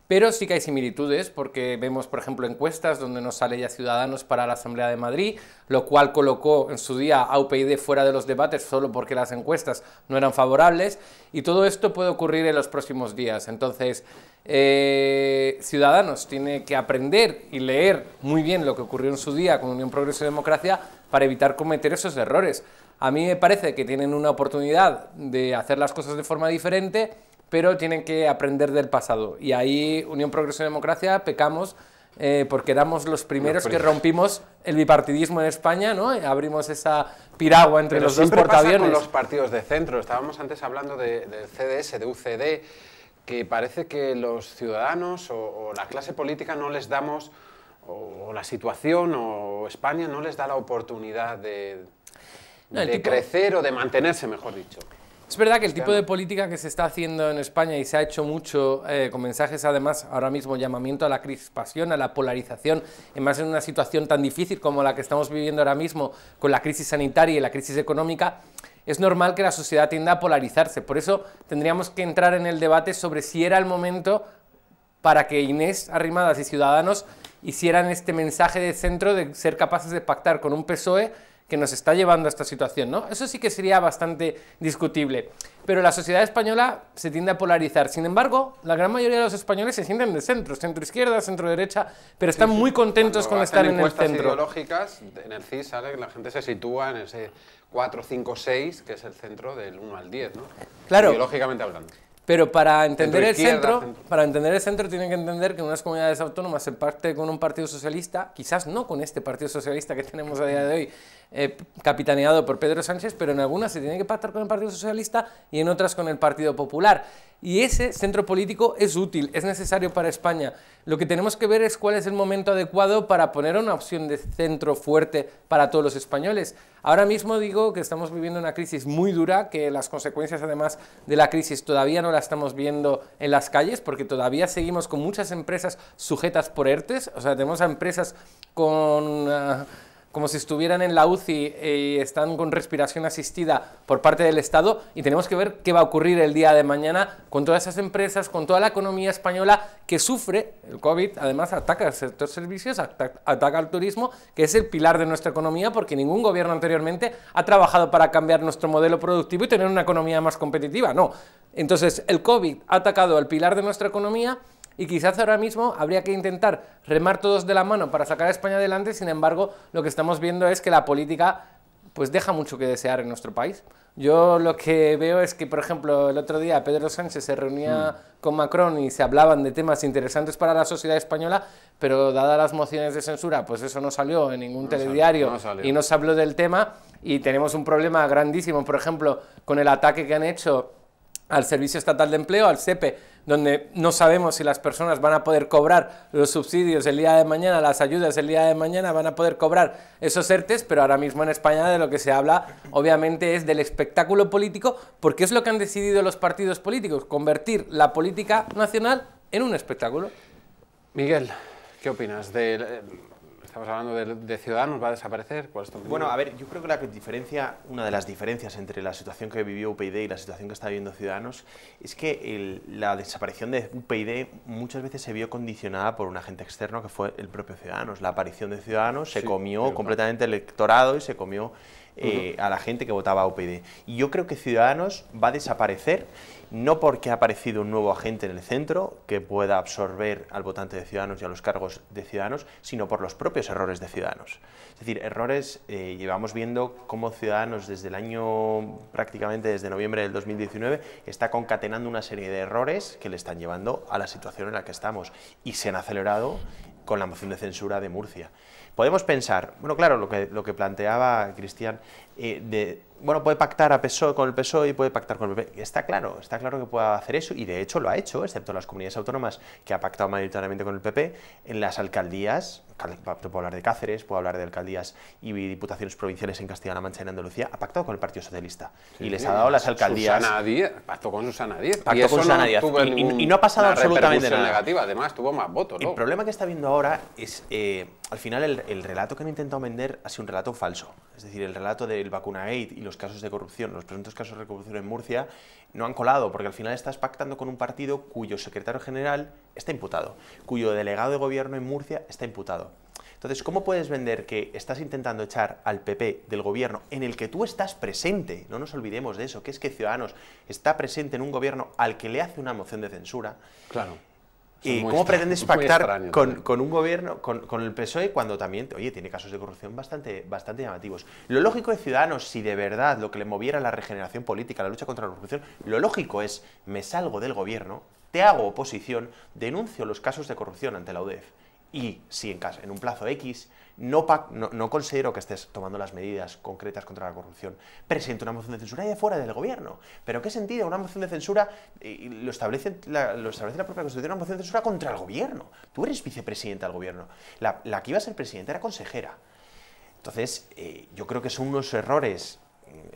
Pero sí que hay similitudes porque vemos, por ejemplo, encuestas donde no sale ya Ciudadanos para la Asamblea de Madrid, lo cual colocó en su día a UPyD fuera de los debates solo porque las encuestas no eran favorables y todo esto puede ocurrir en los próximos días. Entonces, eh, Ciudadanos tiene que aprender y leer muy bien lo que ocurrió en su día con Unión Progreso y Democracia para evitar cometer esos errores. A mí me parece que tienen una oportunidad de hacer las cosas de forma diferente pero tienen que aprender del pasado. Y ahí Unión Progreso y Democracia pecamos eh, porque éramos los primeros que rompimos el bipartidismo en España, ¿no? Abrimos esa piragua entre los dos portaaviones. los partidos de centro. Estábamos antes hablando del CDS, de UCD, que parece que los ciudadanos o, la clase política no les damos, o, la situación o España no les da la oportunidad de, crecer o de mantenerse, mejor dicho. Es verdad que el tipo de política que se está haciendo en España y se ha hecho mucho eh, con mensajes, además, ahora mismo llamamiento a la crispación, a la polarización, en más en una situación tan difícil como la que estamos viviendo ahora mismo con la crisis sanitaria y la crisis económica, es normal que la sociedad tienda a polarizarse. Por eso tendríamos que entrar en el debate sobre si era el momento para que Inés Arrimadas y Ciudadanos hicieran este mensaje de centro de ser capaces de pactar con un PSOE que nos está llevando a esta situación, ¿no? Eso sí que sería bastante discutible. Pero la sociedad española se tiende a polarizar. Sin embargo, la gran mayoría de los españoles se sienten de centro, centro-izquierda, centro-derecha, pero están muy contentos con estar en el centro. ideológicas, en el CIS sale que la gente se sitúa en ese 4, 5, 6, que es el centro del 1 al 10, ¿no? Claro. Ideológicamente hablando. Pero para entender el centro, para entender el centro tienen que entender que unas comunidades autónomas se parte con un partido socialista, quizás no con este partido socialista que tenemos a día de hoy, eh, capitaneado por Pedro Sánchez, pero en algunas se tiene que pactar con el Partido Socialista y en otras con el Partido Popular. Y ese centro político es útil, es necesario para España. Lo que tenemos que ver es cuál es el momento adecuado para poner una opción de centro fuerte para todos los españoles. Ahora mismo digo que estamos viviendo una crisis muy dura, que las consecuencias además de la crisis todavía no la estamos viendo en las calles, porque todavía seguimos con muchas empresas sujetas por ERTES, o sea, tenemos a empresas con... Ah, como si estuvieran en la UCI y están con respiración asistida por parte del Estado y tenemos que ver qué va a ocurrir el día de mañana con todas esas empresas, con toda la economía española que sufre el COVID, además ataca al sector servicios, ataca al turismo, que es el pilar de nuestra economía porque ningún gobierno anteriormente ha trabajado para cambiar nuestro modelo productivo y tener una economía más competitiva, no. Entonces el COVID ha atacado al pilar de nuestra economía y quizás ahora mismo habría que intentar remar todos de la mano para sacar a España adelante, sin embargo, lo que estamos viendo es que la política pues deja mucho que desear en nuestro país. Yo lo que veo es que, por ejemplo, el otro día Pedro Sánchez se reunía mm. con Macron y se hablaban de temas interesantes para la sociedad española, pero dadas las mociones de censura, pues eso no salió en ningún telediario y no se habló del tema y tenemos un problema grandísimo, por ejemplo, con el ataque que han hecho al Servicio Estatal de Empleo, al SEPE, donde no sabemos si las personas van a poder cobrar los subsidios el día de mañana, las ayudas el día de mañana, van a poder cobrar esos ERTES, pero ahora mismo en España de lo que se habla obviamente es del espectáculo político, porque es lo que han decidido los partidos políticos, convertir la política nacional en un espectáculo. Miguel, ¿qué opinas? De, estamos hablando de, Ciudadanos, ¿va a desaparecer? bueno, a ver, yo creo que la diferencia, una de las diferencias entre la situación que vivió UPyD y la situación que está viviendo Ciudadanos es que la desaparición de UPyD muchas veces se vio condicionada por un agente externo que fue el propio Ciudadanos. La aparición de Ciudadanos se comió completamente el electorado y se comió eh, a la gente que votaba a UPyD. Y yo creo que Ciudadanos va a desaparecer no porque ha aparecido un nuevo agente en el centro que pueda absorber al votante de Ciudadanos y a los cargos de Ciudadanos, sino por los propios errores de Ciudadanos. Es decir, errores, eh, llevamos viendo cómo Ciudadanos desde el año, prácticamente desde noviembre del 2019, está concatenando una serie de errores que le están llevando a la situación en la que estamos y se han acelerado con la moción de censura de Murcia. Podemos pensar, bueno, claro, lo lo que planteaba Cristian, bueno, puede pactar a e con el PSOE y puede pactar con el PP. E. Está claro, está claro que puede hacer eso y de hecho lo ha hecho, excepto en las comunidades autónomas que ha pactado mayoritariamente con el PP, en las alcaldías, puedo hablar de Cáceres, puedo hablar de alcaldías y diputaciones provinciales en Castilla-La Mancha y en Andalucía, ha pactado con el Partido Socialista y les ha dado las alcaldías. pactó con Susana Díaz. Pactó con no Y, no ha pasado absolutamente nada. además tuvo más votos. El problema que está viendo ahora es, eh, al final, el, el relato que han intentado vender ha sido un relato falso. Es decir, el relato de el aid y los casos de corrupción, los presuntos casos de corrupción en Murcia, no han colado, porque al final estás pactando con un partido cuyo secretario general está imputado, cuyo delegado de gobierno en Murcia está imputado. Entonces, ¿cómo puedes vender que estás intentando echar al PP del gobierno en el que tú estás presente? No nos olvidemos de eso, que es que Ciudadanos está presente en un gobierno al que le hace una moción de censura. Claro. ¿Y cómo pretendes pactar con, un gobierno, con, el PSOE, cuando también, oye, tiene casos de corrupción bastante, bastante llamativos? Lo lógico de Ciudadanos, si de verdad lo que le moviera la regeneración política, la lucha contra la corrupción, lo lógico es, me salgo del gobierno, te hago oposición, denuncio los casos de corrupción ante la UDEF y si en, en un plazo X no, considero que estés tomando las medidas concretas contra la corrupción. Presenta una moción de censura de fuera del gobierno. ¿Pero qué sentido una moción de censura? lo, establece la, propia Constitución, una moción de censura contra el gobierno. Tú eres vicepresidenta del gobierno. La, que iba a ser presidenta era consejera. Entonces, eh, yo creo que son unos errores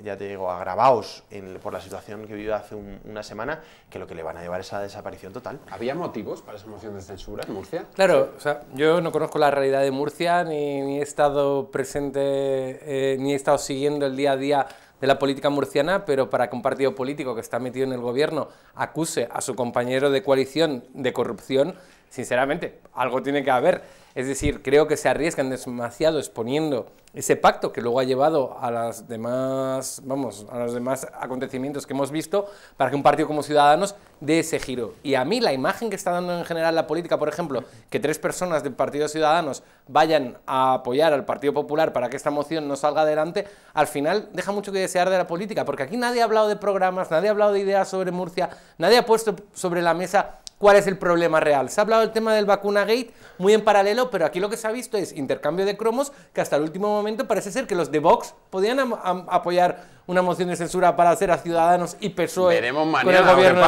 ya te digo, agravados por la situación que vivió hace una semana, que lo que le van a llevar es a la desaparición total. ¿Había motivos para esa moción de censura en Murcia? Claro, yo no conozco la realidad de Murcia, ni, he estado presente, eh, ni he estado siguiendo el día a día de la política murciana, pero para que un partido político que está metido en el gobierno acuse a su compañero de coalición de corrupción, sinceramente, algo tiene que haber. Es decir, creo que se arriesgan demasiado exponiendo ese pacto que luego ha llevado a las demás, vamos, a los demás acontecimientos que hemos visto para que un partido como Ciudadanos dé ese giro. Y a mí la imagen que está dando en general la política, por ejemplo, que tres personas del Partido Ciudadanos vayan a apoyar al Partido Popular para que esta moción no salga adelante, al final deja mucho que desear de la política, porque aquí nadie ha hablado de programas, nadie ha hablado de ideas sobre Murcia, nadie ha puesto sobre la mesa cuál es el problema real. Se ha hablado del tema del vacuna-gate, muy en paralelo, pero aquí lo que se ha visto es intercambio de cromos que hasta el último momento parece ser que los de Vox podían apoyar una moción de censura para hacer a Ciudadanos y PSOE Veremos con el gobierno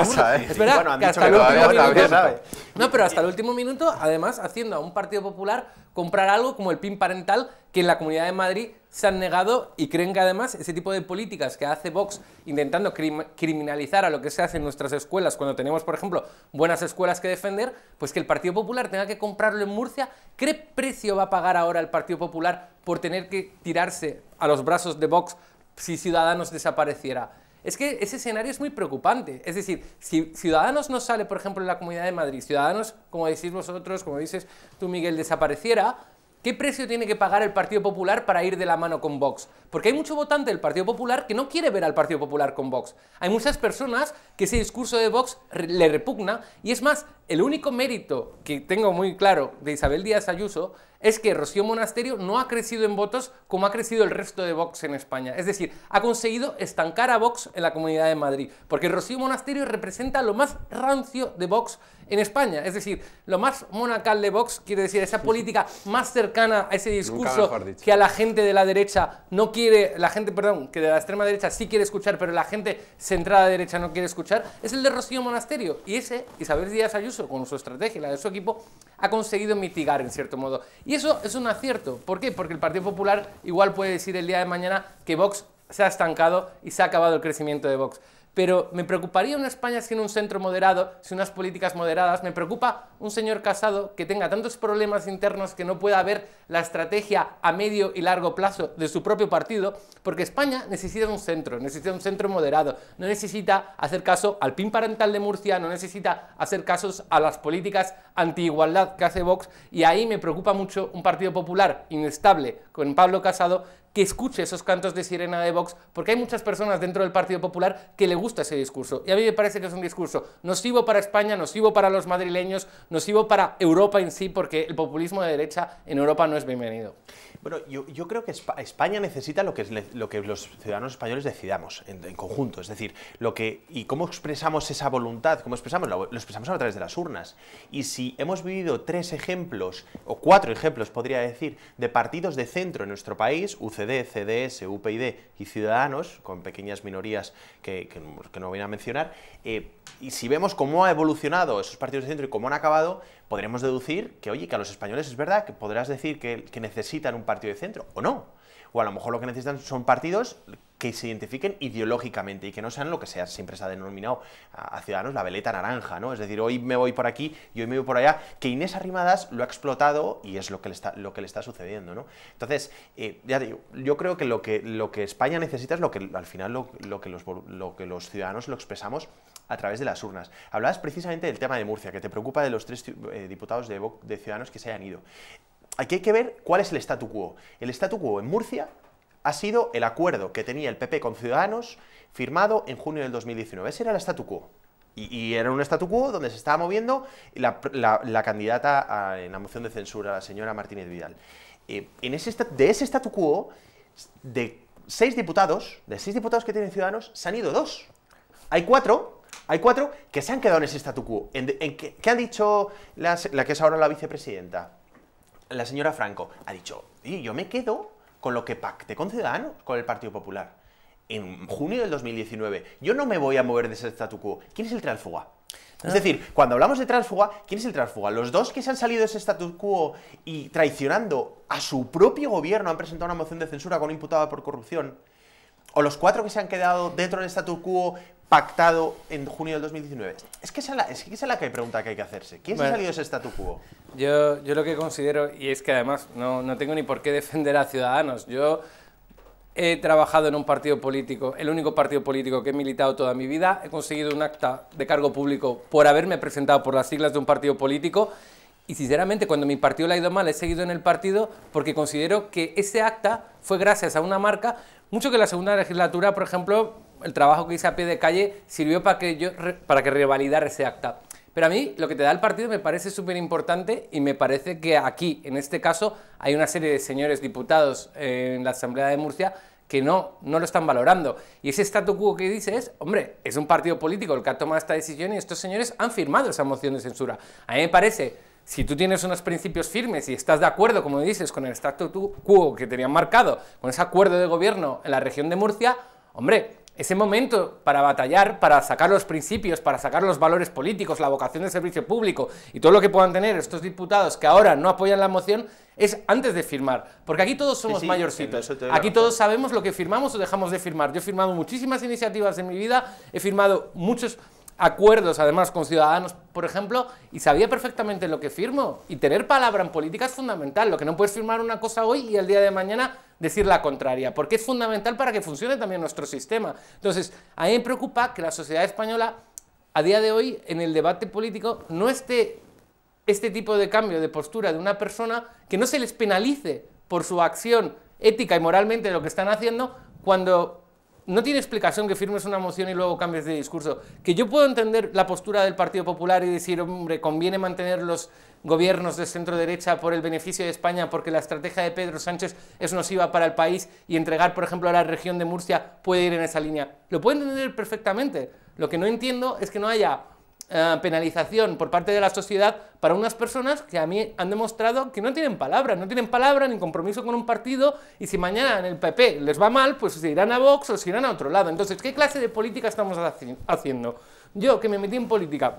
bueno, que No, pero hasta el último minuto, además, haciendo a un Partido Popular comprar algo como el PIN parental que en la Comunidad de Madrid se han negado y creen que además ese tipo de políticas que hace Vox intentando criminalizar a lo que se hace en nuestras escuelas cuando tenemos, por ejemplo, buenas escuelas que defender, pues que el Partido Popular tenga que comprarlo en Murcia, ¿qué precio va a pagar ahora el Partido Popular por tener que tirarse a los brazos de Vox si Ciudadanos desapareciera? Es que ese escenario es muy preocupante. Es decir, si Ciudadanos no sale, por ejemplo, en la Comunidad de Madrid, Ciudadanos, como decís vosotros, como dices tú, Miguel, desapareciera, ¿Qué precio tiene que pagar el Partido Popular para ir de la mano con Vox? Porque hay mucho votante del Partido Popular que no quiere ver al Partido Popular con Vox. Hay muchas personas que ese discurso de Vox le repugna y es más, el único mérito que tengo muy claro de Isabel Díaz Ayuso es que Rocío Monasterio no ha crecido en votos como ha crecido el resto de Vox en España. Es decir, ha conseguido estancar a Vox en la Comunidad de Madrid, porque Rocío Monasterio representa lo más rancio de Vox en España. Es decir, lo más monacal de Vox, quiere decir, esa política más cercana a ese discurso que a la gente de la derecha no quiere, la gente, perdón, que de la extrema derecha sí quiere escuchar, pero la gente centrada de derecha no quiere escuchar, es el de Rocío Monasterio. Y ese, Isabel Díaz Ayuso, con su estrategia y la de su equipo, ha conseguido mitigar en cierto modo. Y eso es un acierto. ¿Por qué? Porque el Partido Popular igual puede decir el día de mañana que Vox se ha estancado y se ha acabado el crecimiento de Vox pero me preocuparía una España sin un centro moderado, sin unas políticas moderadas. Me preocupa un señor casado que tenga tantos problemas internos que no pueda ver la estrategia a medio y largo plazo de su propio partido, porque España necesita un centro, necesita un centro moderado. No necesita hacer caso al PIN parental de Murcia, no necesita hacer casos a las políticas antiigualdad que hace Vox. Y ahí me preocupa mucho un Partido Popular inestable con Pablo Casado que escuche esos cantos de sirena de Vox, porque hay muchas personas dentro del Partido Popular que le gusta ese discurso. Y a mí me parece que es un discurso nocivo para España, nocivo para los madrileños, nocivo para Europa en sí, porque el populismo de derecha en Europa no es bienvenido. Bueno, yo, creo que España necesita lo que, los ciudadanos españoles decidamos en, conjunto, es decir, lo que y cómo expresamos esa voluntad, cómo expresamos, lo, expresamos a través de las urnas. Y si hemos vivido tres ejemplos, o cuatro ejemplos podría decir, de partidos de centro en nuestro país, UCD, CDS, UPyD y Ciudadanos, con pequeñas minorías que, que no voy a mencionar, eh, y si vemos cómo ha evolucionado esos partidos de centro y cómo han acabado, podremos deducir que, oye, que a los españoles es verdad que podrás decir que, necesitan un partido de centro, o no. O a lo mejor lo que necesitan son partidos que se identifiquen ideológicamente y que no sean lo que sea, siempre se ha denominado a, Ciudadanos la veleta naranja, ¿no? Es decir, hoy me voy por aquí y hoy me voy por allá, que Inés Arrimadas lo ha explotado y es lo que le está, lo que le está sucediendo, ¿no? Entonces, eh, ya yo creo que lo, que lo que España necesita es lo que al final lo que, los, lo que los ciudadanos lo expresamos a través de las urnas. Hablabas precisamente del tema de Murcia, que te preocupa de los tres eh, diputados de, de Ciudadanos que se hayan ido. Aquí hay que ver cuál es el statu quo. El statu quo en Murcia ha sido el acuerdo que tenía el PP con Ciudadanos firmado en junio del 2019. Ese era el statu quo. Y, era un statu quo donde se estaba moviendo la, candidata en la moción de censura, la señora Martínez Vidal. Eh, en ese, de ese statu quo, de seis diputados, de seis diputados que tienen Ciudadanos, se han ido dos. Hay cuatro hay cuatro que se han quedado en ese statu quo. En, ¿Qué ha dicho la que es ahora la vicepresidenta? La señora Franco ha dicho, y yo me quedo con lo que pacté con Ciudadanos, con el Partido Popular, en junio del 2019. Yo no me voy a mover de ese statu quo. ¿Quién es el transfuga? Es ah. decir, cuando hablamos de transfuga, ¿quién es el transfuga? Los dos que se han salido de ese statu quo y traicionando a su propio gobierno han presentado una moción de censura con imputada por corrupción. O los cuatro que se han quedado dentro del statu quo pactado en junio del 2019. Es que esa es la que hay pregunta que hay que hacerse. ¿Quién se ha salido ese statu quo? Yo, yo lo que considero, y es que además no, no tengo ni por qué defender a Ciudadanos. Yo he trabajado en un partido político, el único partido político que he militado toda mi vida, he conseguido un acta de cargo público por haberme presentado por las siglas de un partido político y sinceramente cuando mi partido le ha ido mal he seguido en el partido porque considero que ese acta fue gracias a una marca, mucho que la segunda legislatura, por ejemplo, el trabajo que hice a pie de calle sirvió para que, yo, para que revalidara ese acta. Pero a mí lo que te da el partido me parece súper importante y me parece que aquí, en este caso, hay una serie de señores diputados eh, en la Asamblea de Murcia que no, no lo están valorando. Y ese statu quo que dices, hombre, es un partido político el que ha tomado esta decisión y estos señores han firmado esa moción de censura. A mí me parece, si tú tienes unos principios firmes y estás de acuerdo, como dices, con el statu quo que tenían marcado, con ese acuerdo de gobierno en la región de Murcia, hombre, ese momento para batallar, para sacar los principios, para sacar los valores políticos, la vocación del servicio público y todo lo que puedan tener estos diputados que ahora no apoyan la moción, es antes de firmar. Porque aquí todos somos mayor Aquí todos sabemos lo que firmamos o dejamos de firmar. Yo he firmado muchísimas iniciativas en mi vida, he firmado muchos acuerdos además con ciudadanos, por ejemplo, y sabía perfectamente lo que firmo. Y tener palabra en política es fundamental. Lo que no puedes firmar una cosa hoy y el día de mañana decir la contraria, porque es fundamental para que funcione también nuestro sistema. Entonces, a mí me preocupa que la sociedad española a día de hoy en el debate político no esté este tipo de cambio de postura de una persona que no se les penalice por su acción ética y moralmente lo que están haciendo cuando no tiene explicación que firmes una moción y luego cambies de discurso. Que yo puedo entender la postura del Partido Popular y decir, hombre, conviene mantener los gobiernos de centro derecha por el beneficio de España, porque la estrategia de Pedro Sánchez es nociva para el país y entregar, por ejemplo, a la región de Murcia puede ir en esa línea. Lo puedo entender perfectamente. Lo que no entiendo es que no haya eh, penalización por parte de la sociedad para unas personas que a mí han demostrado que no tienen palabra, no tienen palabra ni compromiso con un partido y si mañana en el PP les va mal, pues se irán a Vox o se irán a otro lado. Entonces, ¿qué clase de política estamos haciendo? Yo que me metí en política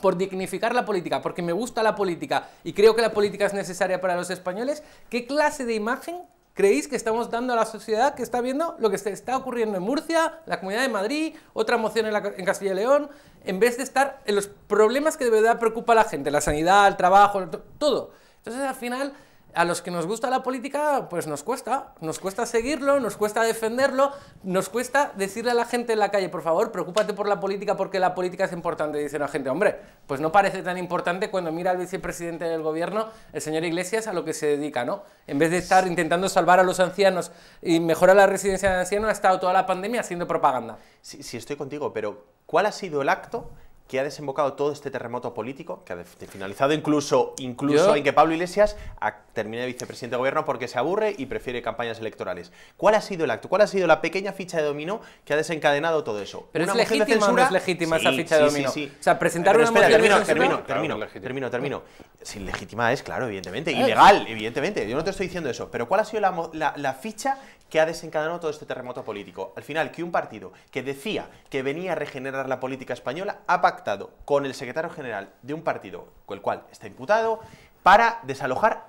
por dignificar la política, porque me gusta la política y creo que la política es necesaria para los españoles, ¿qué clase de imagen creéis que estamos dando a la sociedad que está viendo lo que se está ocurriendo en Murcia, la Comunidad de Madrid, otra moción en, en Castilla y León, en vez de estar en los problemas que de verdad preocupa a la gente, la sanidad, el trabajo, todo. Entonces, al final, a los que nos gusta la política, pues nos cuesta, nos cuesta seguirlo, nos cuesta defenderlo, nos cuesta decirle a la gente en la calle, por favor, preocúpate por la política porque la política es importante, dice la gente, hombre, pues no parece tan importante cuando mira al vicepresidente del gobierno, el señor Iglesias, a lo que se dedica, ¿no? En vez de estar intentando salvar a los ancianos y mejorar la residencia de ancianos, ha estado toda la pandemia haciendo propaganda. Sí, sí estoy contigo, pero ¿cuál ha sido el acto que ha desembocado todo este terremoto político, que ha finalizado incluso, incluso en que Pablo Iglesias termine de vicepresidente de gobierno porque se aburre y prefiere campañas electorales. ¿Cuál ha sido el acto? ¿Cuál ha sido la pequeña ficha de dominó que ha desencadenado todo eso? Pero ¿Una es legítima de no es legítima esa ficha de dominó. Sí, o sea, presentar una espera, moción termino, termino, termino, termino, termino, Sin legítima es, claro, evidentemente. Ilegal, evidentemente. Yo no te estoy diciendo eso. Pero ¿cuál ha sido la ficha que ha desencadenado todo este terremoto político. Al final, que un partido que decía que venía a regenerar la política española ha pactado con el secretario general de un partido con el cual está imputado para desalojar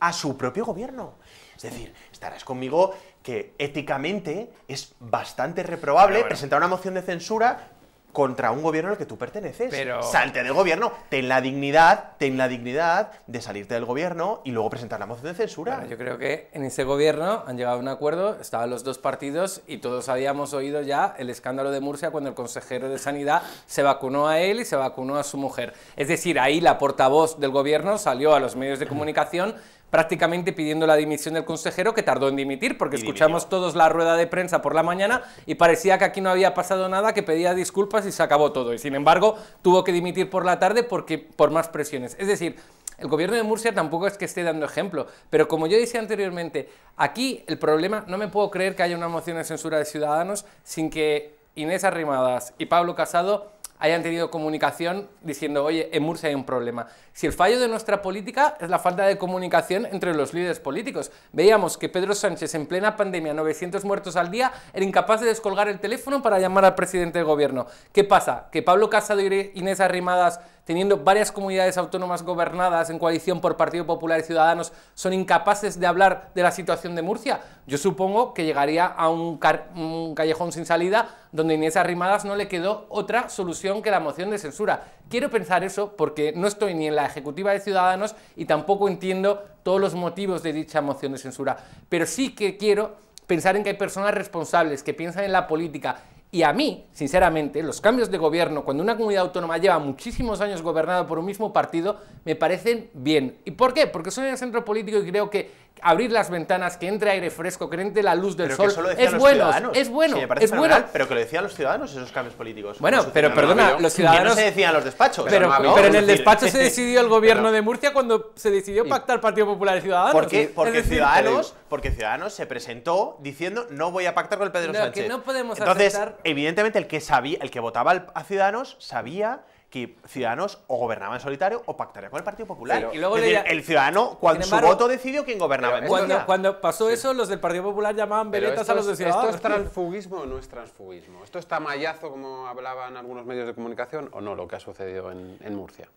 a su propio gobierno. Es decir, estarás conmigo que éticamente es bastante reprobable presentar una moción de censura contra un gobierno al que tú perteneces. Pero... Salte del gobierno, ten la dignidad, ten la dignidad de salirte del gobierno y luego presentar la moción de censura. yo creo que en ese gobierno han llegado a un acuerdo, estaban los dos partidos y todos habíamos oído ya el escándalo de Murcia cuando el consejero de Sanidad se vacunó a él y se vacunó a su mujer. Es decir, ahí la portavoz del gobierno salió a los medios de comunicación prácticamente pidiendo la dimisión del consejero que tardó en dimitir, porque escuchamos todos la rueda de prensa por la mañana y parecía que aquí no había pasado nada, que pedía disculpas y se acabó todo. Y sin embargo, tuvo que dimitir por la tarde porque por más presiones. Es decir, el gobierno de Murcia tampoco es que esté dando ejemplo, pero como yo decía anteriormente, aquí el problema, no me puedo creer que haya una moción de censura de Ciudadanos sin que Inés Arrimadas y Pablo Casado hayan tenido comunicación diciendo, oye, en Murcia hay un problema. Si el fallo de nuestra política es la falta de comunicación entre los líderes políticos. Veíamos que Pedro Sánchez en plena pandemia, 900 muertos al día, era incapaz de descolgar el teléfono para llamar al presidente del gobierno. ¿Qué pasa? Que Pablo Casado y Inés Arrimadas teniendo varias comunidades autónomas gobernadas en coalición por Partido Popular y Ciudadanos, son incapaces de hablar de la situación de Murcia? Yo supongo que llegaría a un, callejón sin salida donde ni esas Arrimadas no le quedó otra solución que la moción de censura. Quiero pensar eso porque no estoy ni en la ejecutiva de Ciudadanos y tampoco entiendo todos los motivos de dicha moción de censura. Pero sí que quiero pensar en que hay personas responsables que piensan en la política y a mí, sinceramente, los cambios de gobierno, cuando una comunidad autónoma lleva muchísimos años gobernada por un mismo partido, me parecen bien. ¿Y por qué? Porque soy el centro político y creo que abrir las ventanas, que entre aire fresco, que entre la luz del sol. es bueno, es bueno, es bueno. Pero que lo decían los ciudadanos esos cambios políticos. Bueno, pero perdona, los ciudadanos. se decían los despachos. Pero, en el despacho se decidió el gobierno de Murcia cuando se decidió pactar Partido Popular y Ciudadanos. Porque, ciudadanos, porque Ciudadanos se presentó diciendo no voy a pactar con el Pedro Sánchez. no Entonces, evidentemente el que sabía, el que votaba a Ciudadanos sabía que Ciudadanos o gobernaban en solitario o pactarían con el Partido Popular. y luego el ciudadano, cuando su voto decidió quién gobernaba en cuando, cuando pasó eso, los del Partido Popular llamaban veletas a los de Ciudadanos. ¿Esto es transfugismo o no es transfugismo? ¿Esto está mallazo, como hablaban algunos medios de comunicación, o no lo que ha sucedido en, Murcia?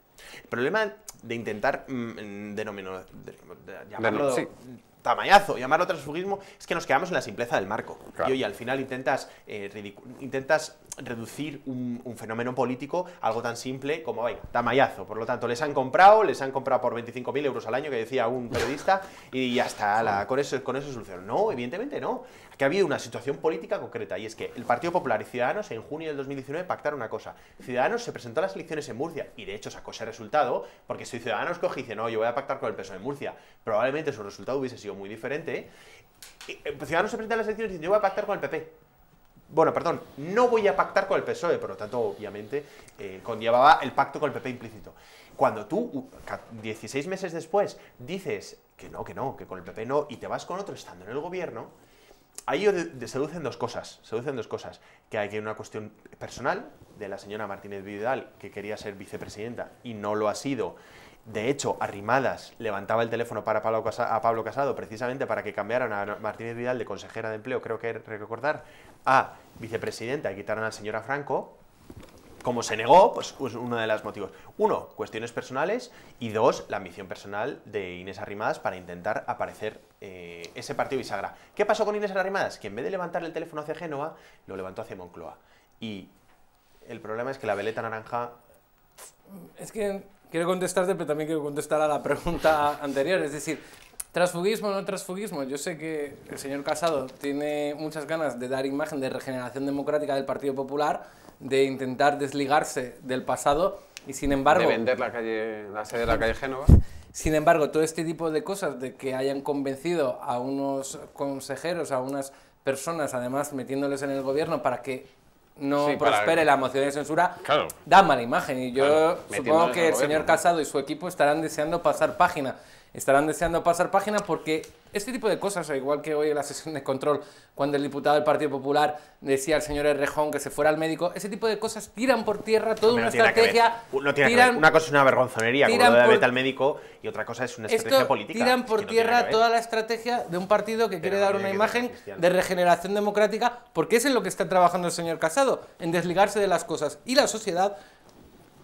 El problema de intentar mm, denominarlo tamañazo, llamarlo transfugismo, es que nos quedamos en la simpleza del marco. Y al final intentas, eh, intentas reducir un, fenómeno político a algo tan simple como, vaya, tamayazo. Por lo tanto, les han comprado, les han comprado por 25.000 euros al año, que decía un periodista, y ya está, la, con, eso, con eso solución. No, evidentemente no que ha habido una situación política concreta y es que el Partido Popular y Ciudadanos en junio del 2019 pactaron una cosa. Ciudadanos se presentó a las elecciones en Murcia y de hecho sacó ese resultado porque si Ciudadanos coge y dice, no, yo voy a pactar con el PSOE en Murcia, probablemente su resultado hubiese sido muy diferente. Eh, Ciudadanos se presenta a las elecciones y dice, yo voy a pactar con el PP. Bueno, perdón, no voy a pactar con el PSOE, por lo tanto, obviamente, eh, conllevaba el pacto con el PP implícito. Cuando tú, 16 meses después, dices que no, que no, que con el PP no, y te vas con otro estando en el gobierno, ahí seducen dos cosas, seducen dos cosas, que hay una cuestión personal de la señora Martínez Vidal, que quería ser vicepresidenta y no lo ha sido. De hecho, Arrimadas levantaba el teléfono para Pablo Casado, precisamente para que cambiaran a Martínez Vidal de consejera de empleo, creo que recordar, a vicepresidenta y quitaran la señora Franco, como se negó, pues es pues, uno de los motivos. Uno, cuestiones personales y dos, la ambición personal de Inés Arrimadas para intentar aparecer eh, ese partido bisagra. ¿Qué pasó con Inés Arrimadas? Que en vez de levantar el teléfono hacia Génova, lo levantó hacia Moncloa. Y el problema es que la veleta naranja... Es que quiero contestarte, pero también quiero contestar a la pregunta anterior. Es decir, Transfugismo, no transfugismo. Yo sé que el señor Casado tiene muchas ganas de dar imagen de regeneración democrática del Partido Popular, de intentar desligarse del pasado y sin embargo... De vender la, calle, la sede de la calle Génova. Sin embargo, todo este tipo de cosas de que hayan convencido a unos consejeros, a unas personas, además metiéndoles en el gobierno para que no prospere la moción de censura, da mala imagen. Y yo supongo que el señor Casado y su equipo estarán deseando pasar página. Estarán deseando pasar página porque este tipo de cosas, igual que hoy en la sesión de control, cuando el diputado del Partido Popular decía al señor Errejón que se fuera al médico, ese tipo de cosas tiran por tierra toda una estrategia. Una cosa es una vergonzonería, como de al médico, y otra cosa es una estrategia esto política. Tiran por tierra toda la estrategia de un partido que quiere dar una imagen de regeneración democrática, porque es en lo que está trabajando el señor Casado, en desligarse de las cosas. Y la sociedad,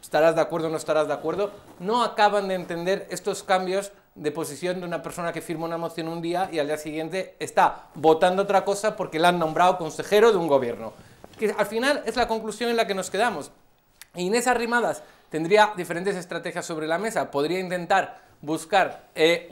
estarás de acuerdo o no estarás de acuerdo, no acaban de entender estos cambios de posición de una persona que firma una moción un día y al día siguiente está votando otra cosa porque la han nombrado consejero de un gobierno. Que al final es la conclusión en la que nos quedamos. Inés Arrimadas tendría diferentes estrategias sobre la mesa. Podría intentar buscar eh,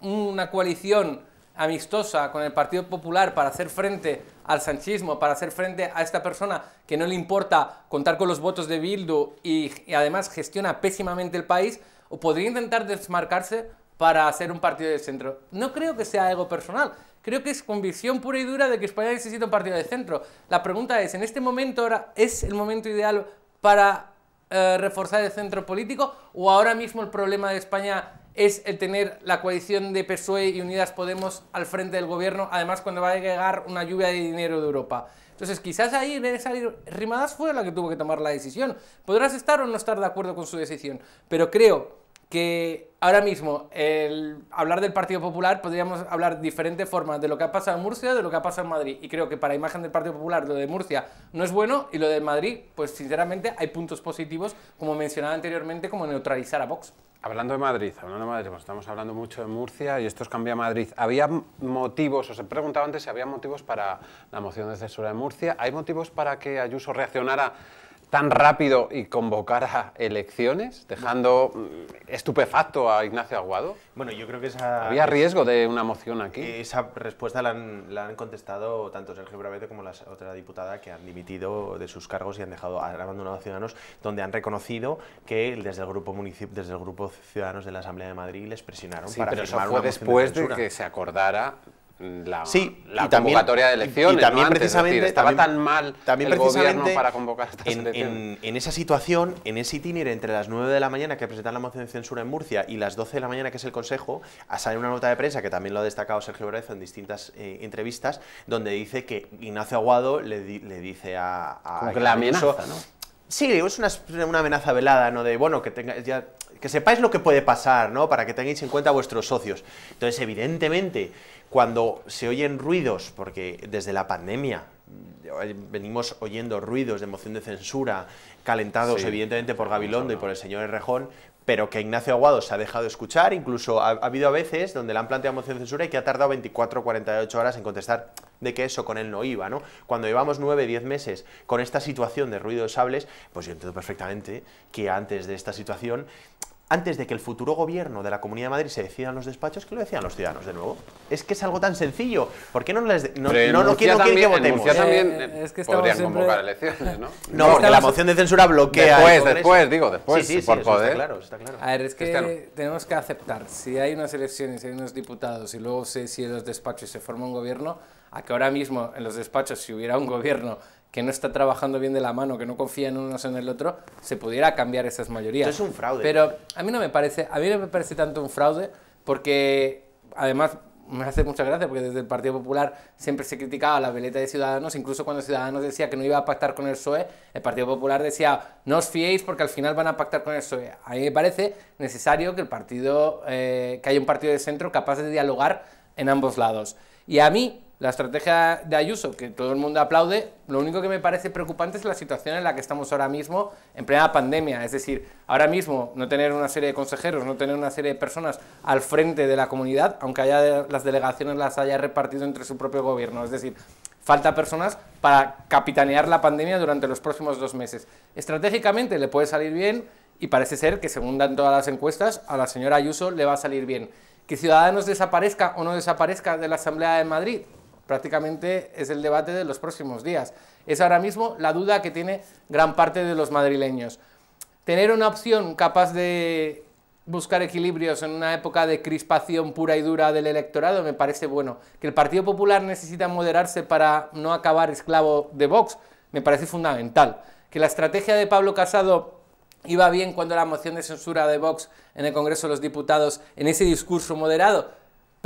una coalición amistosa con el Partido Popular para hacer frente al sanchismo, para hacer frente a esta persona que no le importa contar con los votos de Bildu y además gestiona pésimamente el país, o podría intentar desmarcarse para hacer un partido de centro. No creo que sea algo personal, creo que es convicción pura y dura de que España necesita un partido de centro. La pregunta es, ¿en este momento ahora es el momento ideal para eh, reforzar el centro político o ahora mismo el problema de España es el tener la coalición de PSOE y Unidas Podemos al frente del gobierno, además cuando va a llegar una lluvia de dinero de Europa? Entonces, quizás ahí salir Rimadas fue la que tuvo que tomar la decisión. Podrás estar o no estar de acuerdo con su decisión, pero creo que ahora mismo el hablar del Partido Popular podríamos hablar de diferentes formas de lo que ha pasado en Murcia, de lo que ha pasado en Madrid. Y creo que para imagen del Partido Popular lo de Murcia no es bueno y lo de Madrid, pues sinceramente hay puntos positivos, como mencionaba anteriormente, como neutralizar a Vox. Hablando de Madrid, hablando de Madrid, pues estamos hablando mucho de Murcia y esto es cambia Madrid. ¿Había motivos, os he preguntado antes si había motivos para la moción de censura de Murcia? ¿Hay motivos para que Ayuso reaccionara tan rápido y convocar a elecciones, dejando mm, estupefacto a Ignacio Aguado? Bueno, yo creo que esa... ¿Había riesgo de una moción aquí? Esa respuesta la han, contestado tanto Sergio Bravete como la otra diputada que han dimitido de sus cargos y han dejado, abandonado a Ciudadanos, donde han reconocido que desde el grupo desde el grupo Ciudadanos de la Asamblea de Madrid les presionaron sí, para pero eso fue después de que se acordara la, sí, convocatoria de elecciones. Y también precisamente estaba tan mal el gobierno para convocar esta en, en, esa situación, en ese itinerario entre las 9 de la mañana que presentan la moción de censura en Murcia y las 12 de la mañana que es el Consejo, ha salido una nota de prensa que también lo ha destacado Sergio Brezo en distintas eh, entrevistas, donde dice que Ignacio Aguado le, dice a... la amenaza, Sí, es una, amenaza velada, ¿no? De, bueno, que que sepáis lo que puede pasar, ¿no? Para que tengáis en cuenta vuestros socios. Entonces, evidentemente, cuando se oyen ruidos, porque desde la pandemia eh, venimos oyendo ruidos de moción de censura, calentados evidentemente por Gabilondo y por el señor Herrejón, pero que Ignacio Aguado se ha dejado escuchar, incluso ha, habido a veces donde le han planteado moción de censura y que ha tardado 24 48 horas en contestar de que eso con él no iba, Cuando llevamos 9, 10 meses con esta situación de ruidos sables, pues yo entiendo perfectamente que antes de esta situación antes de que el futuro gobierno de la Comunidad de Madrid se decida en los despachos, ¿qué lo decían los ciudadanos de nuevo. Es que es algo tan sencillo. ¿Por qué no les no, no, no quiero, que votemos? También, eh, es podrían convocar elecciones, ¿no? No, porque la moción de censura bloquea. Después, después, digo, después, sí, sí, sí, por poder. claro, está claro. A ver, es que tenemos que aceptar, si hay unas elecciones, si hay unos diputados y luego si en los despachos y se forma un gobierno, a que ahora mismo en los despachos, si hubiera un gobierno que no está trabajando bien de la mano, que no confía en unos en el otro, se pudiera cambiar esas mayorías. Esto es un fraude. Pero a mí no me parece, a mí no me parece tanto un fraude porque además me hace mucha gracia porque desde el Partido Popular siempre se criticaba la veleta de Ciudadanos, incluso cuando Ciudadanos decía que no iba a pactar con el PSOE, el Partido Popular decía, no os fiéis porque al final van a pactar con el PSOE. A mí me parece necesario que el partido, eh, que haya un partido de centro capaz de dialogar en ambos lados. Y a mí la estrategia de Ayuso, que todo el mundo aplaude, lo único que me parece preocupante es la situación en la que estamos ahora mismo en plena pandemia. Es decir, ahora mismo no tener una serie de consejeros, no tener una serie de personas al frente de la comunidad, aunque haya las delegaciones las haya repartido entre su propio gobierno. Es decir, falta personas para capitanear la pandemia durante los próximos dos meses. Estratégicamente le puede salir bien y parece ser que, según dan todas las encuestas, a la señora Ayuso le va a salir bien. Que Ciudadanos desaparezca o no desaparezca de la Asamblea de Madrid, prácticamente es el debate de los próximos días. Es ahora mismo la duda que tiene gran parte de los madrileños. Tener una opción capaz de buscar equilibrios en una época de crispación pura y dura del electorado me parece bueno. Que el Partido Popular necesita moderarse para no acabar esclavo de Vox me parece fundamental. Que la estrategia de Pablo Casado iba bien cuando la moción de censura de Vox en el Congreso de los Diputados, en ese discurso moderado,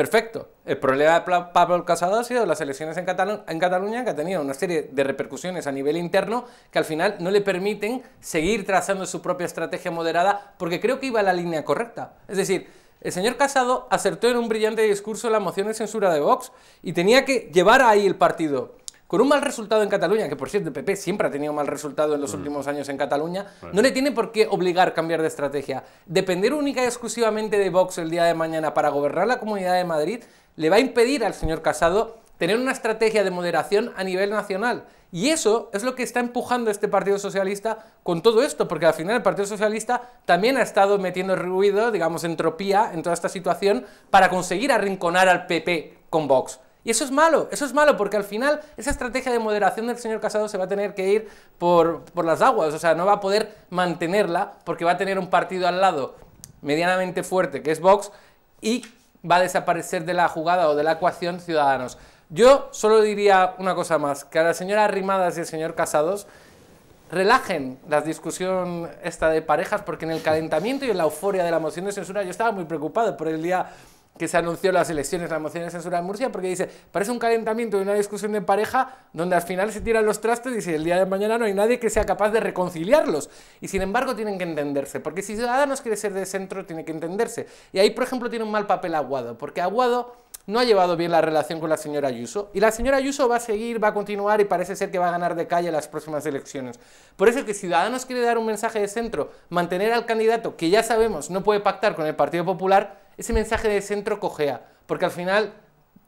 Perfecto. El problema de Pablo Casado ha sido las elecciones en, Cataluña, que ha tenido una serie de repercusiones a nivel interno que al final no le permiten seguir trazando su propia estrategia moderada, porque creo que iba a la línea correcta. Es decir, el señor Casado acertó en un brillante discurso la moción de censura de Vox y tenía que llevar ahí el partido con un mal resultado en Cataluña, que por cierto el PP siempre ha tenido mal resultado en los últimos años en Cataluña, no le tiene por qué obligar a cambiar de estrategia. Depender única y exclusivamente de Vox el día de mañana para gobernar la Comunidad de Madrid le va a impedir al señor Casado tener una estrategia de moderación a nivel nacional. Y eso es lo que está empujando este Partido Socialista con todo esto, porque al final el Partido Socialista también ha estado metiendo ruido, digamos, entropía en toda esta situación para conseguir arrinconar al PP con Vox. Y eso es malo, eso es malo, porque al final esa estrategia de moderación del señor Casado se va a tener que ir por, por las aguas, o sea, no va a poder mantenerla porque va a tener un partido al lado medianamente fuerte, que es Vox, y va a desaparecer de la jugada o de la ecuación Ciudadanos. Yo solo diría una cosa más, que a la señora Rimadas y al señor Casados relajen la discusión esta de parejas, porque en el calentamiento y en la euforia de la moción de censura yo estaba muy preocupado por el día que se anunció las elecciones, la moción de censura en Murcia, porque dice, parece un calentamiento de una discusión de pareja donde al final se tiran los trastes y si el día de mañana no hay nadie que sea capaz de reconciliarlos. Y sin embargo tienen que entenderse, porque si Ciudadanos quiere ser de centro, tiene que entenderse. Y ahí, por ejemplo, tiene un mal papel Aguado, porque Aguado no ha llevado bien la relación con la señora Ayuso. Y la señora Ayuso va a seguir, va a continuar y parece ser que va a ganar de calle las próximas elecciones. Por eso que Ciudadanos quiere dar un mensaje de centro, mantener al candidato que ya sabemos no puede pactar con el Partido Popular, ese mensaje de centro cojea, porque al final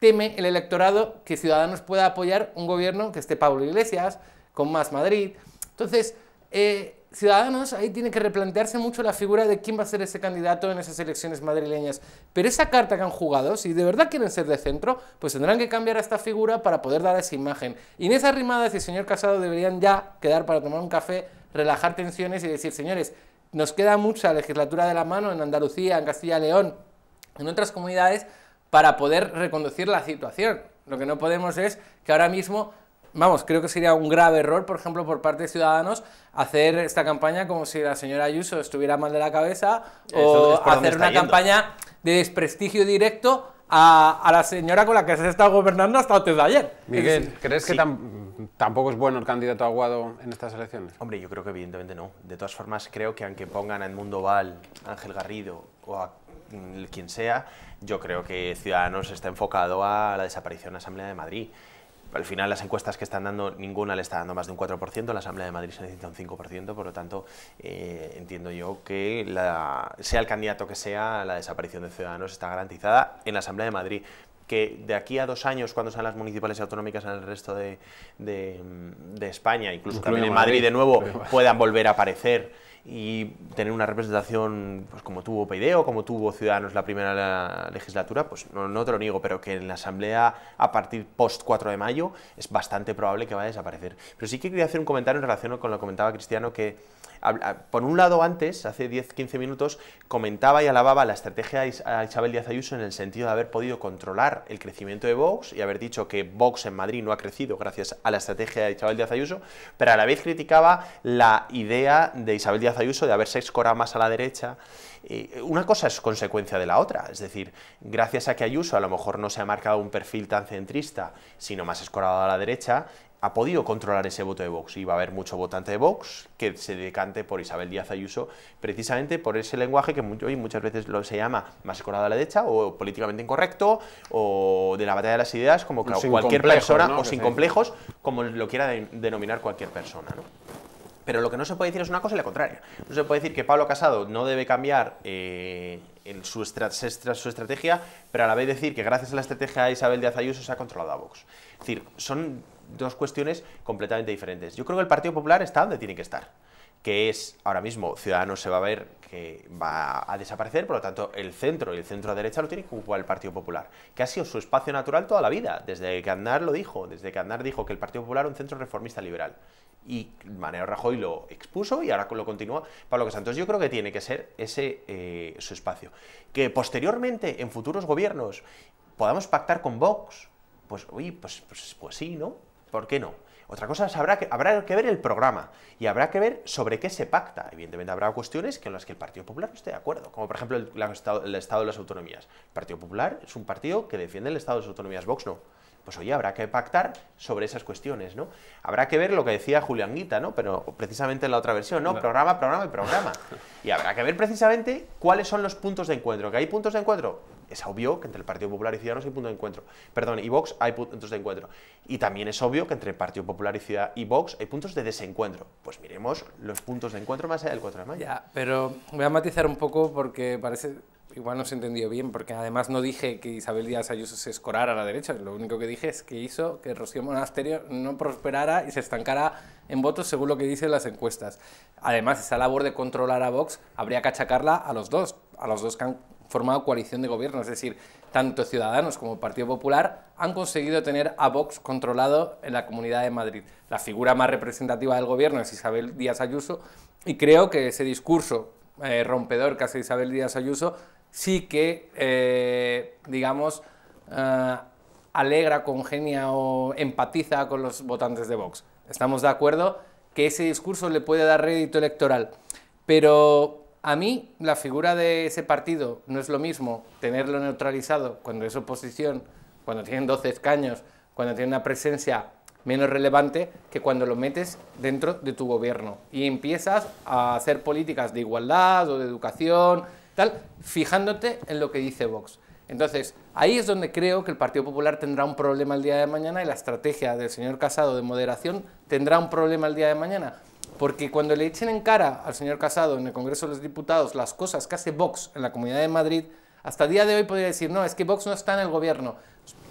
teme el electorado que Ciudadanos pueda apoyar un gobierno que esté Pablo Iglesias, con más Madrid. Entonces, eh, Ciudadanos ahí tiene que replantearse mucho la figura de quién va a ser ese candidato en esas elecciones madrileñas. Pero esa carta que han jugado, si de verdad quieren ser de centro, pues tendrán que cambiar a esta figura para poder dar esa imagen. Y en esas rimadas, el señor Casado deberían ya quedar para tomar un café, relajar tensiones y decir, señores, nos queda mucha legislatura de la mano en Andalucía, en Castilla y León, en otras comunidades para poder reconducir la situación. Lo que no podemos es que ahora mismo, vamos, creo que sería un grave error, por ejemplo, por parte de Ciudadanos, hacer esta campaña como si la señora Ayuso estuviera mal de la cabeza o hacer una campaña de desprestigio directo a, a, la señora con la que se está gobernando hasta antes de ayer. Miguel, ¿crees que tampoco es bueno el candidato Aguado en estas elecciones? Hombre, yo creo que evidentemente no. De todas formas, creo que aunque pongan a Edmundo Val, Ángel Garrido o a quien sea, yo creo que Ciudadanos está enfocado a la desaparición de la Asamblea de Madrid. Al final las encuestas que están dando, ninguna le está dando más de un 4%, la Asamblea de Madrid se necesita un 5%, por lo tanto eh, entiendo yo que sea el candidato que sea, la desaparición de Ciudadanos está garantizada en la Asamblea de Madrid que de aquí a dos años, cuando sean las municipales y autonómicas en el resto de, España, incluso también en Madrid, de nuevo, puedan volver a aparecer y tener una representación pues, como tuvo PID como tuvo Ciudadanos la primera legislatura, pues no, no, te lo niego, pero que en la Asamblea a partir post 4 de mayo es bastante probable que vaya a desaparecer. Pero sí que quería hacer un comentario en relación con lo que comentaba Cristiano, que por un lado, antes, hace 10-15 minutos, comentaba y alababa la estrategia de Isabel Díaz Ayuso en el sentido de haber podido controlar el crecimiento de Vox y haber dicho que Vox en Madrid no ha crecido gracias a la estrategia de Isabel Díaz Ayuso, pero a la vez criticaba la idea de Isabel Díaz Ayuso de haberse escorado más a la derecha. Eh, una cosa es consecuencia de la otra, es decir, gracias a que Ayuso a lo mejor no se ha marcado un perfil tan centrista, sino más escorado a la derecha, ha podido controlar ese voto de Vox y va a haber mucho votante de Vox que se decante por Isabel Díaz Ayuso precisamente por ese lenguaje que hoy muchas veces lo se llama más a la derecha o políticamente incorrecto o de la batalla de las ideas como cualquier persona o sin complejos como lo quiera denominar cualquier persona. Pero lo que no se puede decir es una cosa y la contraria. No se puede decir que Pablo Casado no debe cambiar eh, su, su, estrategia, pero a la vez decir que gracias a la estrategia de Isabel Díaz Ayuso se ha controlado a Vox. decir, son dos cuestiones completamente diferentes. Yo creo que el Partido Popular está donde tiene que estar que es ahora mismo Ciudadanos se va a ver que va a desaparecer, por lo tanto el centro y el centro derecha lo tiene que ocupar el Partido Popular, que ha sido su espacio natural toda la vida, desde que Aznar lo dijo, desde que Aznar dijo que el Partido Popular era un centro reformista liberal. Y Manero Rajoy lo expuso y ahora lo continúa Pablo Casantos. Yo creo que tiene que ser ese eh, su espacio. Que posteriormente, en futuros gobiernos, podamos pactar con Vox. Pues, pues, pues, pues sí, ¿no? ¿Por qué no? Otra cosa es, habrá que, habrá que ver el programa y habrá que ver sobre qué se pacta. Evidentemente habrá cuestiones con las que el Partido Popular no esté de acuerdo, como por ejemplo el, Estado de las Autonomías. El Partido Popular es un partido que defiende el Estado de las Autonomías, Vox no. Pues oye, habrá que pactar sobre esas cuestiones, ¿no? Habrá que ver lo que decía Julián Guita, ¿no? Pero precisamente en la otra versión, ¿no? no. Programa, programa y programa. y habrá que ver precisamente cuáles son los puntos de encuentro. ¿Que hay puntos de encuentro? es obvio que entre el Partido Popular y Ciudadanos hay punto de encuentro. Perdón, y Vox hay puntos de encuentro. Y también es obvio que entre el Partido Popular y, Ciudad y Vox hay puntos de desencuentro. Pues miremos los puntos de encuentro más allá del 4 de mayo. Ya, pero voy a matizar un poco porque parece... Igual no se entendió bien, porque además no dije que Isabel Díaz Ayuso se escorara a la derecha. Lo único que dije es que hizo que Rocío Monasterio no prosperara y se estancara en votos según lo que dicen las encuestas. Además, esa labor de controlar a Vox habría que achacarla a los dos, a los dos que formado coalición de gobierno, es decir, tanto Ciudadanos como Partido Popular han conseguido tener a Vox controlado en la Comunidad de Madrid. La figura más representativa del gobierno es Isabel Díaz Ayuso y creo que ese discurso eh, rompedor que hace Isabel Díaz Ayuso sí que, eh, digamos, eh, alegra, congenia o empatiza con los votantes de Vox. Estamos de acuerdo que ese discurso le puede dar rédito electoral, pero a mí la figura de ese partido no es lo mismo tenerlo neutralizado cuando es oposición, cuando tienen 12 escaños, cuando tiene una presencia menos relevante que cuando lo metes dentro de tu gobierno y empiezas a hacer políticas de igualdad o de educación, tal, fijándote en lo que dice Vox. Entonces, ahí es donde creo que el Partido Popular tendrá un problema el día de mañana y la estrategia del señor Casado de moderación tendrá un problema el día de mañana, porque cuando le echen en cara al señor Casado en el Congreso de los Diputados las cosas que hace Vox en la Comunidad de Madrid, hasta el día de hoy podría decir, no, es que Vox no está en el gobierno,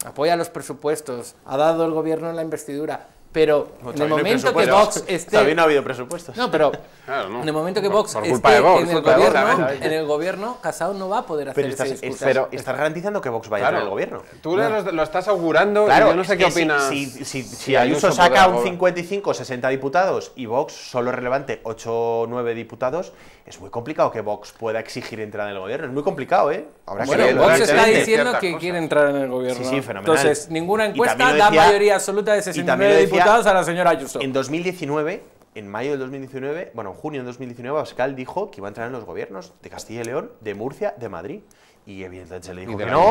apoya los presupuestos, ha dado el gobierno en la investidura, pero en el momento que Vox esté... todavía no ha habido presupuestos. No, pero en el momento que Vox por, por esté en, el gobierno, en el gobierno, Casado no va a poder hacer pero estás, pero estás garantizando que Vox vaya al gobierno. Tú lo, estás augurando yo no sé qué opinas. Si, si, Ayuso, saca un 55 o 60 diputados y Vox solo relevante 8 o 9 diputados, es muy complicado que Vox pueda exigir entrar en el gobierno. Es muy complicado, ¿eh? bueno, Vox está diciendo que quiere entrar en el gobierno. Sí, sí, fenomenal. Entonces, ninguna encuesta da mayoría absoluta de 69 diputados a la señora En 2019, en mayo del 2019, bueno, en junio del 2019, Pascal dijo que iba a entrar en los gobiernos de Castilla y León, de Murcia, de Madrid. Y evidentemente se le dijo y que no.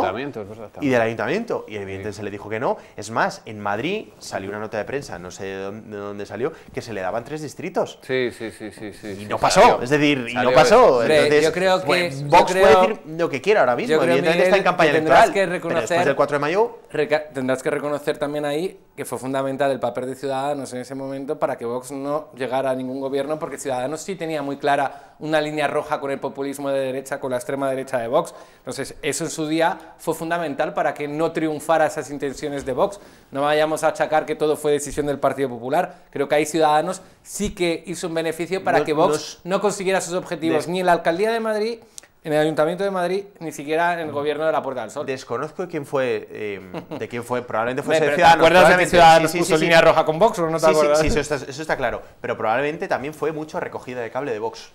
y del ayuntamiento. Y evidentemente se le dijo que no. Es más, en Madrid salió una nota de prensa, no sé de dónde, salió, que se le daban tres distritos. Sí, sí, sí. sí, y no pasó. Es decir, y no pasó. Entonces, yo creo pues, que. Vox puede decir lo que quiera ahora mismo. evidentemente está en campaña electoral. Que pero después del 4 de mayo. Tendrás que reconocer también ahí que fue fundamental el papel de Ciudadanos en ese momento para que Vox no llegara a ningún gobierno, porque Ciudadanos sí tenía muy clara una línea roja con el populismo de derecha, con la extrema derecha de Vox. Entonces, eso en su día fue fundamental para que no triunfara esas intenciones de Vox. No vayamos a achacar que todo fue decisión del Partido Popular. Creo que ahí Ciudadanos sí que hizo un beneficio para que Vox no, consiguiera sus objetivos, ni en la alcaldía de Madrid en el Ayuntamiento de Madrid, ni siquiera en el mm. gobierno de la Puerta del Sol. Desconozco quién fue, em, de quién fue, probablemente fue de Ciudadanos. ¿Te acuerdas de Ciudadanos puso línea roja con Vox o no Sí, eso está, claro. Pero probablemente también fue mucho recogida de cable de Vox.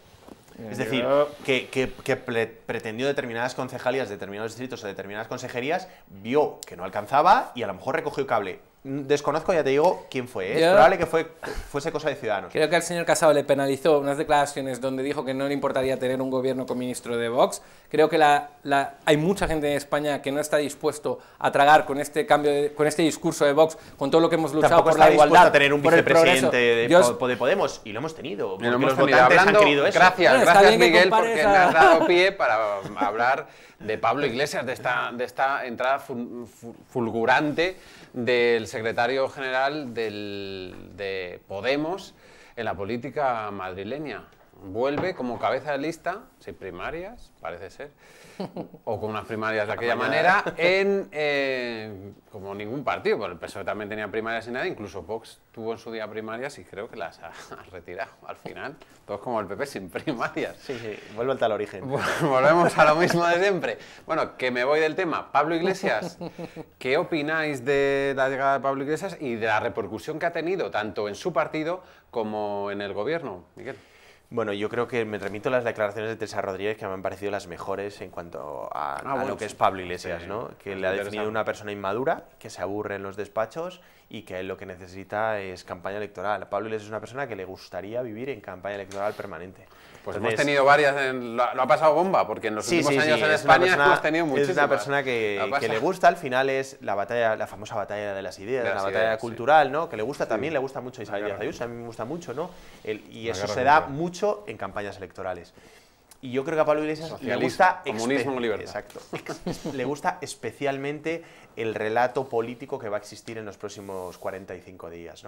Es decir, que, pretendió determinadas concejalías, determinados distritos o determinadas consejerías, vio que no alcanzaba y a lo mejor recogió cable Desconozco, ya te digo, quién fue. Es ¿eh? probable que fue, fuese cosa de Ciudadanos. Creo que al señor Casado le penalizó unas declaraciones donde dijo que no le importaría tener un gobierno con ministro de Vox. Creo que la, la... hay mucha gente en España que no está dispuesto a tragar con este cambio, con este discurso de Vox, con todo lo que hemos luchado por la igualdad. a tener un vicepresidente de, Podemos y lo hemos tenido. los votantes han querido eso. Gracias, Miguel, porque me has dado pie para hablar de Pablo Iglesias, de esta, de esta entrada fulgurante del secretario general del, de Podemos en la política madrileña. Vuelve como cabeza de lista, sin primarias, parece ser. o con unas primarias de aquella manera, en eh, como ningún partido, porque el PSOE también tenía primarias y nada, incluso Vox tuvo en su día primarias y creo que las ha, retirado al final. Todos como el PP sin primarias. Sí, sí, vuelve al origen. Volvemos a lo mismo de siempre. Bueno, que me voy del tema. Pablo Iglesias, ¿qué opináis de la llegada de Pablo Iglesias y de la repercusión que ha tenido tanto en su partido como en el gobierno, Miguel? Bueno, yo creo que me remito a las declaraciones de Teresa Rodríguez que me han parecido las mejores en cuanto a, ah, lo que es Pablo Iglesias, ¿no? Que le ha definido una persona inmadura, que se aburre en los despachos y que lo que necesita es campaña electoral. Pablo Iglesias es una persona que le gustaría vivir en campaña electoral permanente. Pues hemos tenido varias, lo, ha pasado bomba, porque en los últimos años en España hemos tenido Es una persona que, le gusta, al final es la batalla, la famosa batalla de las ideas, la batalla cultural, ¿no? Que le gusta también, le gusta mucho a Isabel Díaz a mí me gusta mucho, ¿no? y eso se da mucho en campañas electorales. Y yo creo que a Pablo Iglesias le gusta... Exacto. le gusta especialmente el relato político que va a existir en los próximos 45 días,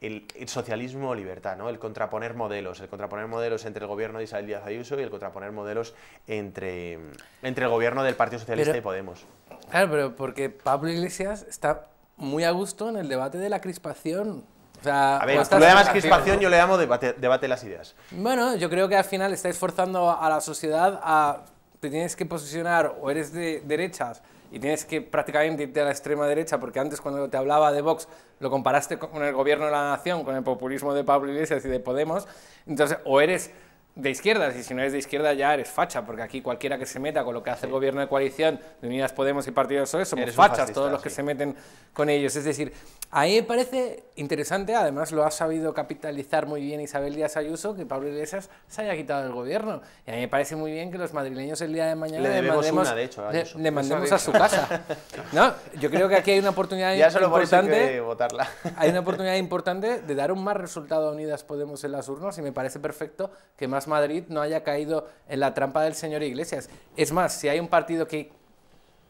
El, socialismo libertad, ¿no? El contraponer modelos, el contraponer modelos entre el gobierno de Isabel Díaz Ayuso y el contraponer modelos entre, entre el gobierno del Partido Socialista y Podemos. Claro, pero porque Pablo Iglesias está muy a gusto en el debate de la crispación o a ver, tú le llamas crispación, yo le llamo debate, debate las ideas. Bueno, yo creo que al final estáis forzando a la sociedad a... Te tienes que posicionar o eres de derechas y tienes que prácticamente irte a la extrema derecha, porque antes cuando te hablaba de Vox lo comparaste con el gobierno de la nación, con el populismo de Pablo Iglesias y de Podemos, entonces o eres de izquierdas, y si no eres de izquierda ya eres facha, porque aquí cualquiera que se meta con lo que hace el gobierno de coalición de Unidas Podemos y Partido PSOE somos fachas, todos los que se meten con ellos. Es decir, a mí me parece interesante, además lo ha sabido capitalizar muy bien Isabel Díaz Ayuso, que Pablo Iglesias se haya quitado del gobierno. Y a mí me parece muy bien que los madrileños el día de mañana le, mandemos, a su casa. ¿No? Yo creo que aquí hay una oportunidad importante. de votarla. hay una oportunidad importante de dar un más resultado a Unidas Podemos en las urnas y me parece perfecto que más Madrid no haya caído en la trampa del señor Iglesias. Es más, si hay un partido que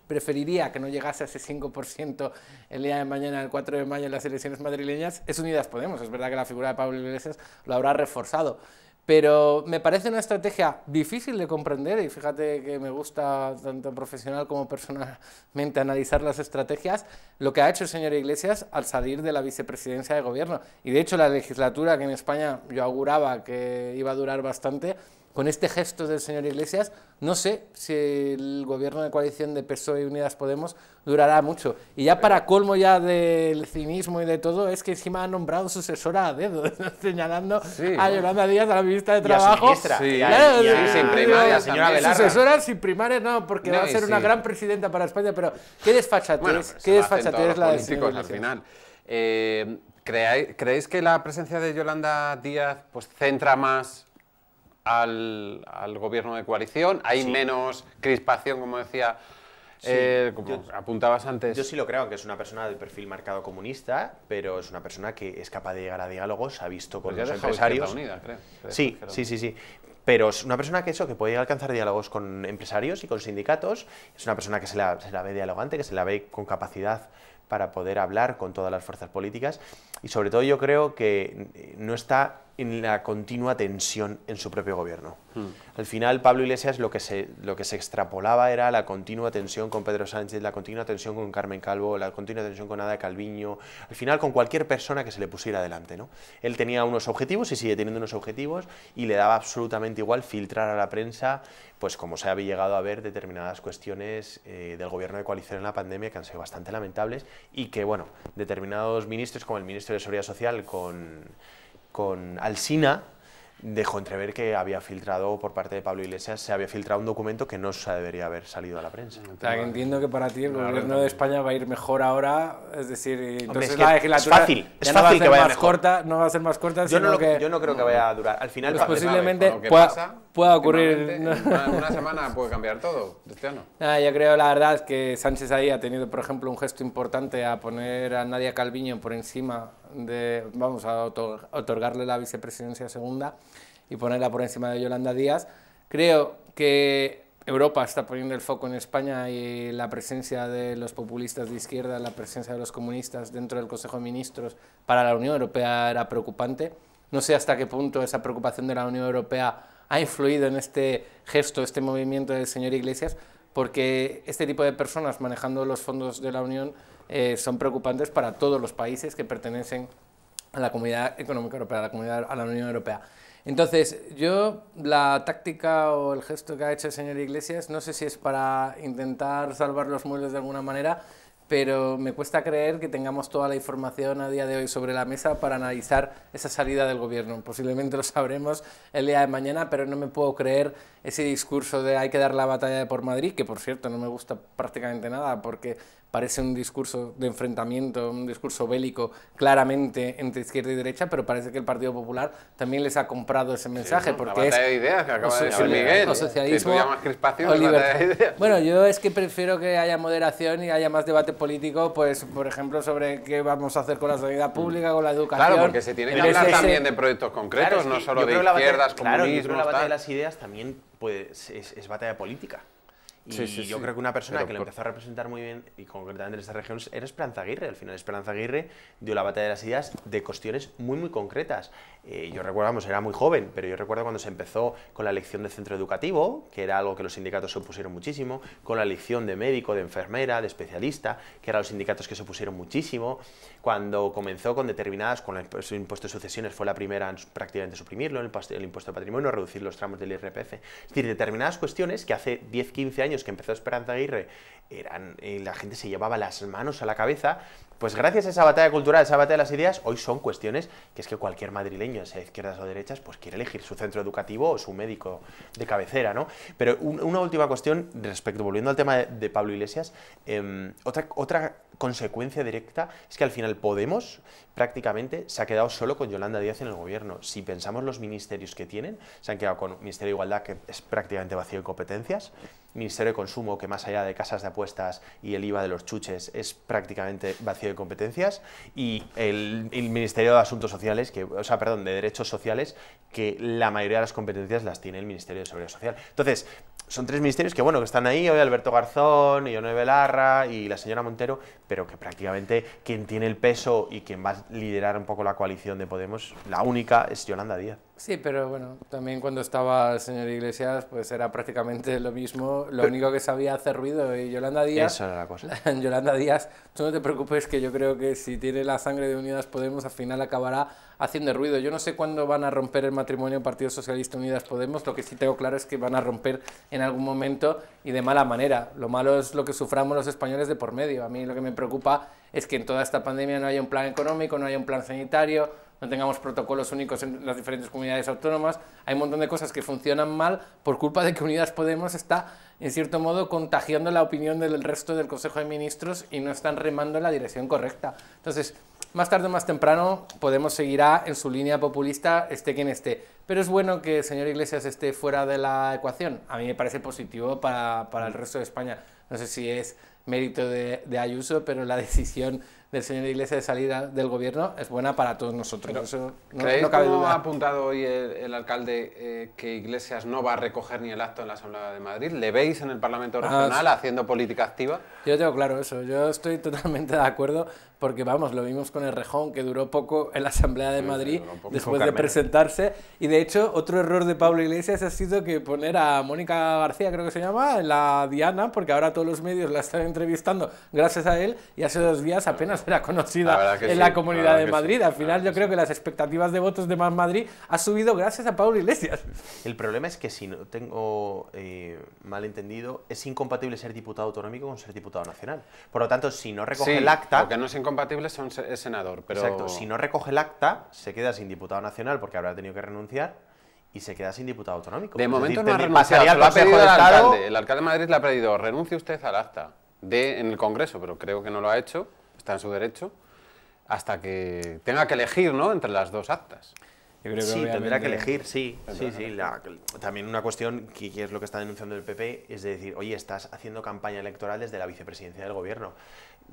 preferiría que no llegase a ese 5% el día de mañana, el 4 de mayo, en las elecciones madrileñas, es Unidas Podemos. Es verdad que la figura de Pablo Iglesias lo habrá reforzado. Pero me parece una estrategia difícil de comprender y fíjate que me gusta tanto profesional como personalmente analizar las estrategias, lo que ha hecho el señor Iglesias al salir de la vicepresidencia de gobierno. Y de hecho la legislatura que en España yo auguraba que iba a durar bastante, con este gesto del señor Iglesias, no sé si el gobierno de coalición de PSOE y Unidas Podemos durará mucho. Y ya para colmo ya del cinismo y de todo, es que encima ha nombrado sucesora a dedo, señalando sí, a Yolanda Díaz a la ministra de Trabajo. Y a señora Sucesora sin primaria, eh, no, porque va a ser una gran presidenta para España, pero qué desfachatez, pues qué desfachatez la de al final. Eh, ¿Creéis que la presencia de Yolanda Díaz pues, centra más al, gobierno de coalición, hay menos crispación, como decía eh, como apuntabas antes. Yo sí lo creo, que es una persona de perfil marcado comunista, pero es una persona que es capaz de llegar a diálogos, ha visto con pues los empresarios. Sí, sí, sí, sí. Pero es una persona que eso, que puede alcanzar diálogos con empresarios y con sindicatos, es una persona que se la, se la ve dialogante, que se la ve con capacidad para poder hablar con todas las fuerzas políticas y sobre todo yo creo que no está en la continua tensión en su propio gobierno. Hmm. Al final, Pablo Iglesias lo que, se, lo que se extrapolaba era la continua tensión con Pedro Sánchez, la continua tensión con Carmen Calvo, la continua tensión con Ada Calviño, al final con cualquier persona que se le pusiera adelante. ¿no? Él tenía unos objetivos y sigue teniendo unos objetivos y le daba absolutamente igual filtrar a la prensa, pues como se había llegado a ver determinadas cuestiones eh, del gobierno de coalición en la pandemia que han sido bastante lamentables y que, bueno, determinados ministros, como el ministro de Seguridad Social, con con Alsina, dejó entrever que había filtrado por parte de Pablo Iglesias, se había filtrado un documento que no se debería haber salido a la prensa. entiendo que para ti el gobierno de España va a ir mejor ahora, es decir, entonces la legislatura fácil, es va a ser que vaya más corta, no va a ser más corta, yo no, que yo creo que vaya a durar. Al final pues posiblemente pueda, ocurrir una semana puede cambiar todo, Cristiano. Ah, yo creo la verdad que Sánchez ahí ha tenido, por ejemplo, un gesto importante a poner a Nadia Calviño por encima vamos a otorgarle la vicepresidencia segunda y ponerla por encima de Yolanda Díaz. Creo que Europa está poniendo el foco en España y la presencia de los populistas de izquierda, la presencia de los comunistas dentro del Consejo de Ministros para la Unión Europea era preocupante. No sé hasta qué punto esa preocupación de la Unión Europea ha influido en este gesto, este movimiento del señor Iglesias, porque este tipo de personas manejando los fondos de la Unión eh, son preocupantes para todos los países que pertenecen a la Comunidad Económica Europea, a la, comunidad, a la Unión Europea. Entonces, yo la táctica o el gesto que ha hecho el señor Iglesias, no sé si es para intentar salvar los muebles de alguna manera, pero me cuesta creer que tengamos toda la información a día de hoy sobre la mesa para analizar esa salida del gobierno. Posiblemente lo sabremos el día de mañana, pero no me puedo creer ese discurso de hay que dar la batalla de por Madrid, que por cierto no me gusta prácticamente nada, porque parece un discurso de enfrentamiento, un discurso bélico claramente entre izquierda y derecha, pero parece que el Partido Popular también les ha comprado ese mensaje. porque es de ideas que acaba de decir Miguel. socialismo. Crispación, De ideas. Bueno, yo es que prefiero que haya moderación y haya más debate político, pues por ejemplo, sobre qué vamos a hacer con la sanidad pública, con la educación. Claro, porque se tiene que hablar también de proyectos concretos, no solo de izquierdas, claro, comunismo. Claro, la batalla de las ideas también pues, es batalla política. Y sí, yo creo que una persona que lo empezó a representar muy bien, y concretamente en esta región, era Esperanza Aguirre. Al final, Esperanza Aguirre dio la batalla de las ideas de cuestiones muy, muy concretas. Eh, yo recuerdo, vamos, era muy joven, pero yo recuerdo cuando se empezó con la elección de centro educativo, que era algo que los sindicatos se opusieron muchísimo, con la elección de médico, de enfermera, de especialista, que eran los sindicatos que se opusieron muchísimo, cuando comenzó con determinadas, con el impuesto de sucesiones fue la primera en prácticamente suprimirlo, el impuesto de patrimonio, reducir los tramos del IRPF. Es decir, determinadas cuestiones que hace 10, 15 años que empezó Esperanza Aguirre, eran, eh, la gente se llevaba las manos a la cabeza, pues gracias a esa batalla cultural, esa batalla de las ideas, hoy son cuestiones que es que cualquier madrileño, sea izquierdas o derechas, pues quiere elegir su centro educativo o su médico de cabecera, ¿no? Pero una última cuestión respecto, volviendo al tema de, Pablo Iglesias, em, otra, otra consecuencia directa es que al final Podemos prácticamente se ha quedado solo con Yolanda Díaz en el gobierno. Si pensamos los ministerios que tienen, se han quedado con Ministerio de Igualdad, que es prácticamente vacío de competencias, Ministerio de Consumo, que más allá de casas de apuestas y el IVA de los chuches, es prácticamente vacío de competencias, y el, Ministerio de Asuntos Sociales, que, o sea, perdón, de Derechos Sociales, que la mayoría de las competencias las tiene el Ministerio de Seguridad Social. Entonces, son tres ministerios que, bueno, que están ahí Alberto Garzón, Ione Belarra y la señora Montero, pero que prácticamente quien tiene el peso y quien va a liderar un poco la coalición de Podemos, la única, es Yolanda Díaz. Sí, pero bueno, también cuando estaba el señor Iglesias, pues era prácticamente lo mismo, lo único que sabía hacer ruido, y Yolanda Díaz... Eso era la cosa. Yolanda Díaz, tú no te preocupes que yo creo que si tiene la sangre de Unidas Podemos, al final acabará haciendo ruido. Yo no sé cuándo van a romper el matrimonio Partido Socialista Unidas Podemos, lo que sí tengo claro es que van a romper en algún momento y de mala manera. Lo malo es lo que suframos los españoles de por medio. A mí lo que me preocupa es que en toda esta pandemia no haya un plan económico, no haya un plan sanitario, no tengamos protocolos únicos en las diferentes comunidades autónomas. Hay un montón de cosas que funcionan mal por culpa de que Unidas Podemos está, en cierto modo, contagiando la opinión del resto del Consejo de Ministros y no están remando en la dirección correcta. Entonces, más tarde o más temprano Podemos seguirá en su línea populista, esté quien esté. Pero es bueno que el señor Iglesias esté fuera de la ecuación. A mí me parece positivo para, para el resto de España. No sé si es mérito de, de Ayuso, pero la decisión el señor Iglesias de salida del gobierno es buena para todos nosotros. no, cabe ha apuntado hoy el, alcalde eh, que Iglesias no va a recoger ni el acto en la Asamblea de Madrid? ¿Le veis en el Parlamento ah, Regional haciendo política activa? Yo tengo claro eso, yo estoy totalmente de acuerdo porque vamos, lo vimos con el Rejón que duró poco en la Asamblea de Madrid después de presentarse y de hecho otro error de Pablo Iglesias ha sido que poner a Mónica García, creo que se llama, en la Diana porque ahora todos los medios la están entrevistando gracias a él y hace dos días apenas era conocida en la comunidad de Madrid. Al final yo creo que las expectativas de votos de Más Madrid ha subido gracias a Pablo Iglesias. El problema es que si no tengo eh, malentendido, es incompatible ser diputado autonómico con ser diputado nacional. Por lo tanto, si no recoge el acta... Lo que no es incompatible son, es senador, pero... Exacto, si no recoge el acta, se queda sin diputado nacional porque habrá tenido que renunciar y se queda sin diputado autonómico. De momento no ha renunciado, el alcalde. El alcalde de Madrid le ha pedido, renuncie usted al acta de, en el Congreso, pero creo que no lo ha hecho está en su derecho, hasta que tenga que elegir ¿no? entre las dos actas sí, tendrá que elegir, sí. sí, sí también una cuestión que, es lo que está denunciando el PP es decir, oye, estás haciendo campaña electoral desde la vicepresidencia del gobierno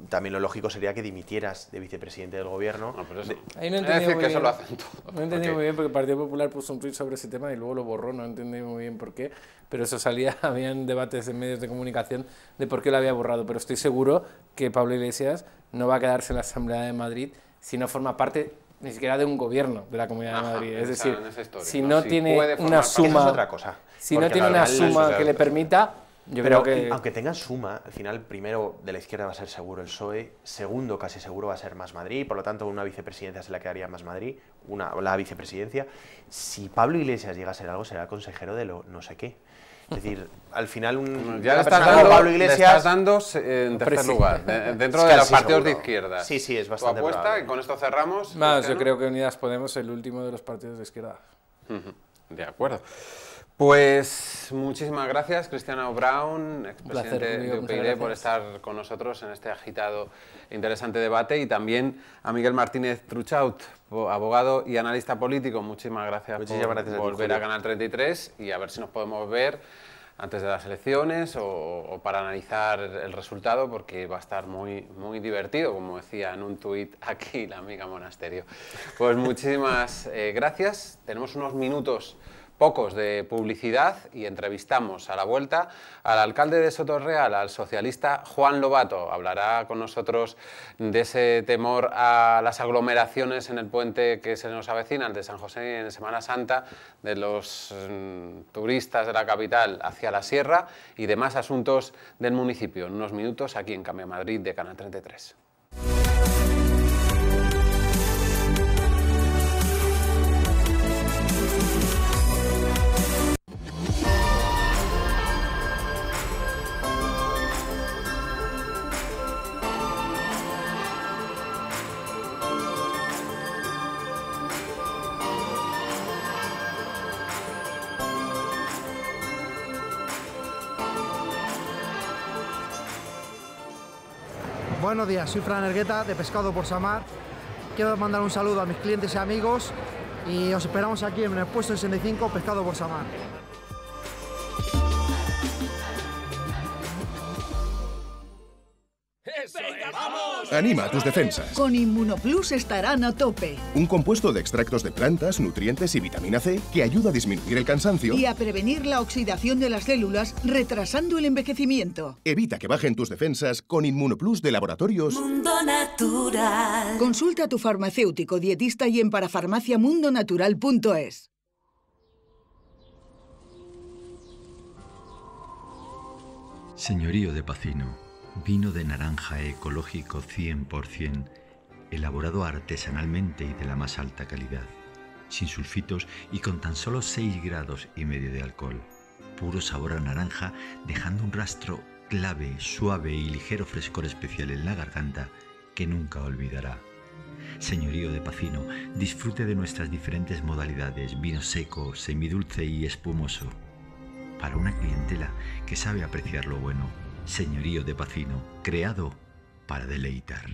también lo lógico sería que dimitieras de vicepresidente del gobierno. No, pero eso, Ahí no entendí muy, bien. No entendí muy bien porque el Partido Popular puso un tweet sobre ese tema y luego lo borró, no entendí muy bien por qué, pero eso salía, habían debates en medios de comunicación de por qué lo había borrado, pero estoy seguro que Pablo Iglesias no va a quedarse en la Asamblea de Madrid si no forma parte ni siquiera de un gobierno de la Comunidad de Madrid. Es decir, si no, tiene una suma, si no tiene una suma que le permita, yo creo que... aunque tenga suma, al final primero de la izquierda va a ser seguro el PSOE, segundo casi seguro va a ser más Madrid, por lo tanto una vicepresidencia se la quedaría más Madrid, una, la vicepresidencia. Si Pablo Iglesias llega a ser algo, será consejero de lo no sé qué. Es decir, al final un ya le estás dando, Pablo Iglesias dando en tercer lugar dentro de los partidos de izquierda. Sí, sí, es bastante. Tu apuesta y con esto cerramos. No, yo creo que Unidas Podemos es el último de los partidos de izquierda. De acuerdo. Pues muchísimas gracias, Cristiano Brown, expresidente de UPyD, por estar con nosotros en este agitado e interesante debate. Y también a Miguel Martínez Truchaut, abogado y analista político. Muchísimas gracias por volver a, ti, a Canal 33 y a ver si nos podemos ver antes de las elecciones o, para analizar el resultado porque va a estar muy, muy divertido, como decía en un tuit aquí la amiga Monasterio. Pues muchísimas eh, gracias. Tenemos unos minutos pocos de publicidad y entrevistamos a la vuelta al alcalde de Sotorreal, al socialista Juan Lobato. Hablará con nosotros de ese temor a las aglomeraciones en el puente que se nos avecina, de San José en Semana Santa, de los mm, turistas de la capital hacia la sierra y demás asuntos del municipio. En unos minutos aquí en Cambio Madrid de Canal 33. buenos días, soy Fran Ergueta de Pescado por Samar. Quiero mandar un saludo a mis clientes y amigos y os esperamos aquí en el puesto 65 Pescado por Samar. ¡Vamos! Anima a tus defensas. Con Inmunoplus estarán a tope. Un compuesto de extractos de plantas, nutrientes y vitamina C que ayuda a disminuir el cansancio y a prevenir la oxidación de las células, retrasando el envejecimiento. Evita que bajen tus defensas con Inmunoplus de laboratorios Mundo Natural. Consulta a tu farmacéutico, dietista y en parafarmaciamundonatural.es. Señorío de Pacino. Vino de naranja ecológico 100%, elaborado artesanalmente y de la más alta calidad, sin sulfitos y con tan solo 6 grados y medio de alcohol. Puro sabor a naranja, dejando un rastro clave, suave y ligero frescor especial en la garganta que nunca olvidará. Señorío de Pacino, disfrute de nuestras diferentes modalidades, vino seco, semidulce y espumoso, para una clientela que sabe apreciar lo bueno señorío de Pacino, creado para deleitar.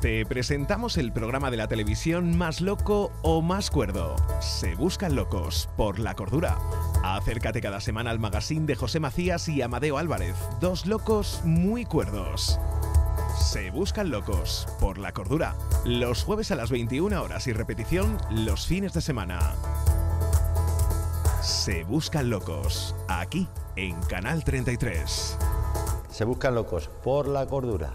Te presentamos el programa de la televisión más loco o más cuerdo. Se buscan locos por la cordura. Acércate cada semana al magazine de José Macías y Amadeo Álvarez, dos locos muy cuerdos. Se buscan locos por la cordura. Los jueves a las 21 horas y repetición los fines de semana. Se buscan locos aquí en Canal 33. Se buscan locos por la cordura.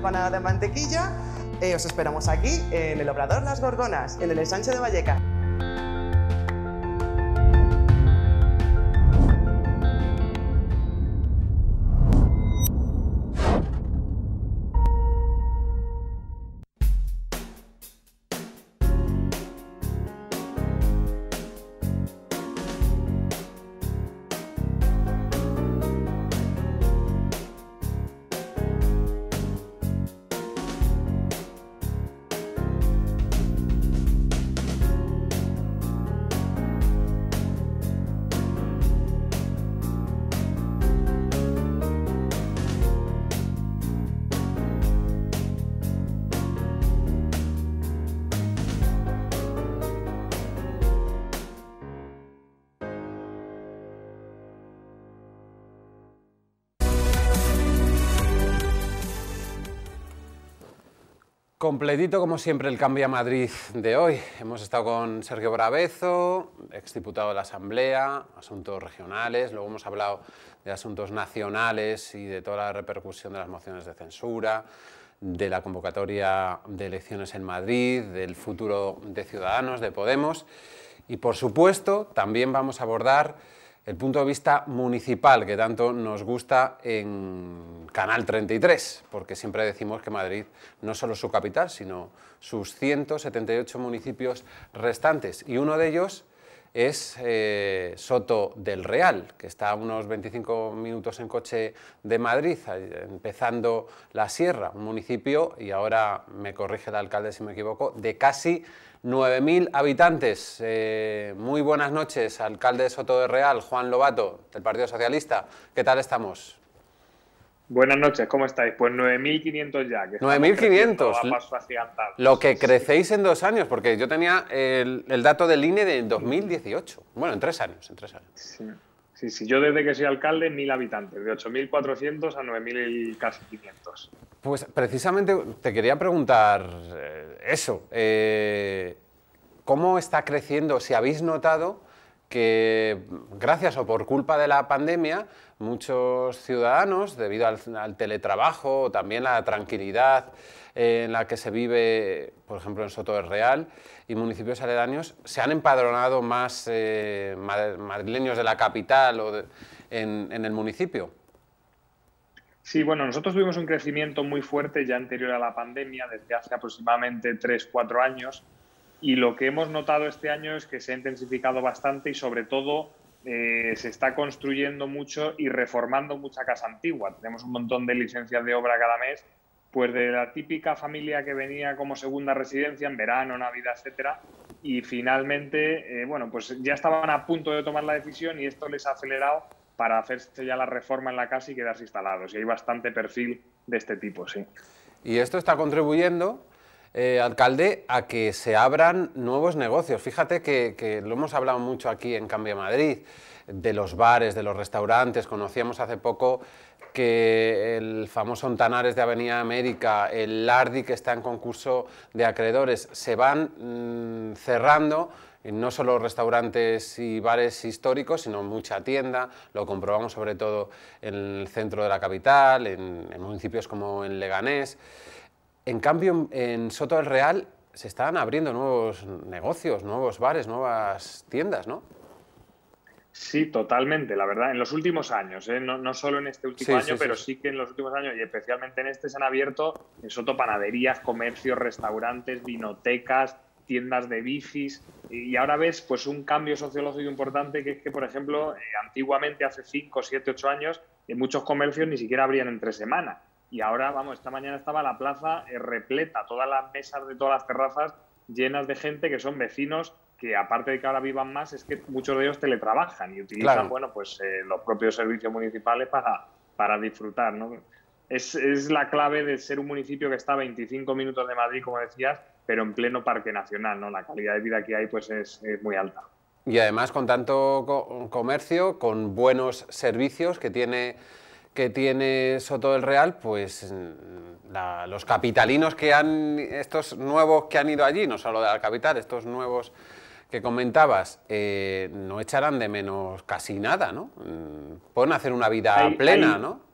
panada de mantequilla. Eh, os esperamos aquí en el Obrador Las Gorgonas, en el Ensanche de Valleca. completito, como siempre, el Cambia Madrid de hoy. Hemos estado con Sergio Bravezo, exdiputado de la Asamblea, asuntos regionales, luego hemos hablado de asuntos nacionales y de toda la repercusión de las mociones de censura, de la convocatoria de elecciones en Madrid, del futuro de Ciudadanos, de Podemos. Y, por supuesto, también vamos a abordar el punto de vista municipal que tanto nos gusta en Canal 33, porque siempre decimos que Madrid no solo es su capital, sino sus 178 municipios restantes, y uno de ellos es eh, Soto del Real, que está a unos 25 minutos en coche de Madrid, empezando la sierra, un municipio, y ahora me corrige el alcalde si me equivoco, de casi 9.000 habitantes. Eh, muy buenas noches, alcalde de Soto de Real, Juan Lobato, del Partido Socialista. ¿Qué tal estamos? Buenas noches, ¿cómo estáis? Pues 9.500 ya. 9.500. Lo que crecéis en dos años, porque yo tenía el, dato del INE de 2018. Bueno, en tres años, en tres años. Sí, sí, yo desde que soy alcalde, mil habitantes, de 8.400 a 9.500. casi Pues precisamente te quería preguntar eh, eso. Eh, ¿Cómo está creciendo? Si habéis notado que gracias o por culpa de la pandemia, muchos ciudadanos, debido al, teletrabajo o también la tranquilidad eh, en la que se vive, por ejemplo, en Soto del Real, y municipios aledaños, se han empadronado más eh, madrileños de la capital o en, el municipio. Sí, bueno, nosotros tuvimos un crecimiento muy fuerte ya anterior a la pandemia, desde hace aproximadamente 3-4 años, y lo que hemos notado este año es que se ha intensificado bastante y sobre todo eh, se está construyendo mucho y reformando mucha casa antigua. Tenemos un montón de licencias de obra cada mes pues de la típica familia que venía como segunda residencia en verano, Navidad, etcétera, y finalmente, eh, bueno, pues ya estaban a punto de tomar la decisión y esto les ha acelerado para hacerse ya la reforma en la casa y quedarse instalados. Y hay bastante perfil de este tipo, sí. Y esto está contribuyendo, eh, alcalde, a que se abran nuevos negocios. Fíjate que, que lo hemos hablado mucho aquí en Cambia Madrid, de los bares, de los restaurantes. Conocíamos hace poco que el famoso Ontanares de Avenida América, el Lardi que está en concurso de acreedores, se van mm, cerrando no solo restaurantes y bares históricos, sino mucha tienda, lo comprobamos sobre todo en el centro de la capital, en, en municipios como en Leganés. En cambio, en Soto del Real se están abriendo nuevos negocios, nuevos bares, nuevas tiendas, ¿no? Sí, totalmente, la verdad. En los últimos años, ¿eh? no, solo en este último año, pero sí. que en los últimos años, y especialmente en este, se han abierto en Soto panaderías, comercios, restaurantes, vinotecas, tiendas de bicis. Y ahora ves pues un cambio sociológico importante que es que, por ejemplo, eh, antiguamente, hace 5, 7, 8 años, en eh, muchos comercios ni siquiera abrían entre semanas. Y ahora, vamos, esta mañana estaba la plaza repleta, todas las mesas de todas las terrazas llenas de gente que son vecinos que aparte de que ahora vivan más, es que muchos de ellos teletrabajan y utilizan, bueno, pues eh, los propios servicios municipales para, para disfrutar, ¿no? Es, es, la clave de ser un municipio que está a 25 minutos de Madrid, como decías, pero en pleno parque nacional, ¿no? La calidad de vida que hay, pues, es, es muy alta. Y además con tanto comercio, con buenos servicios que tiene que tiene Soto del Real, pues los capitalinos que han, estos nuevos que han ido allí, no solo de la capital, estos nuevos que comentabas, eh, no echarán de menos casi nada, ¿no? Mm, pueden hacer una vida plena, ¿no?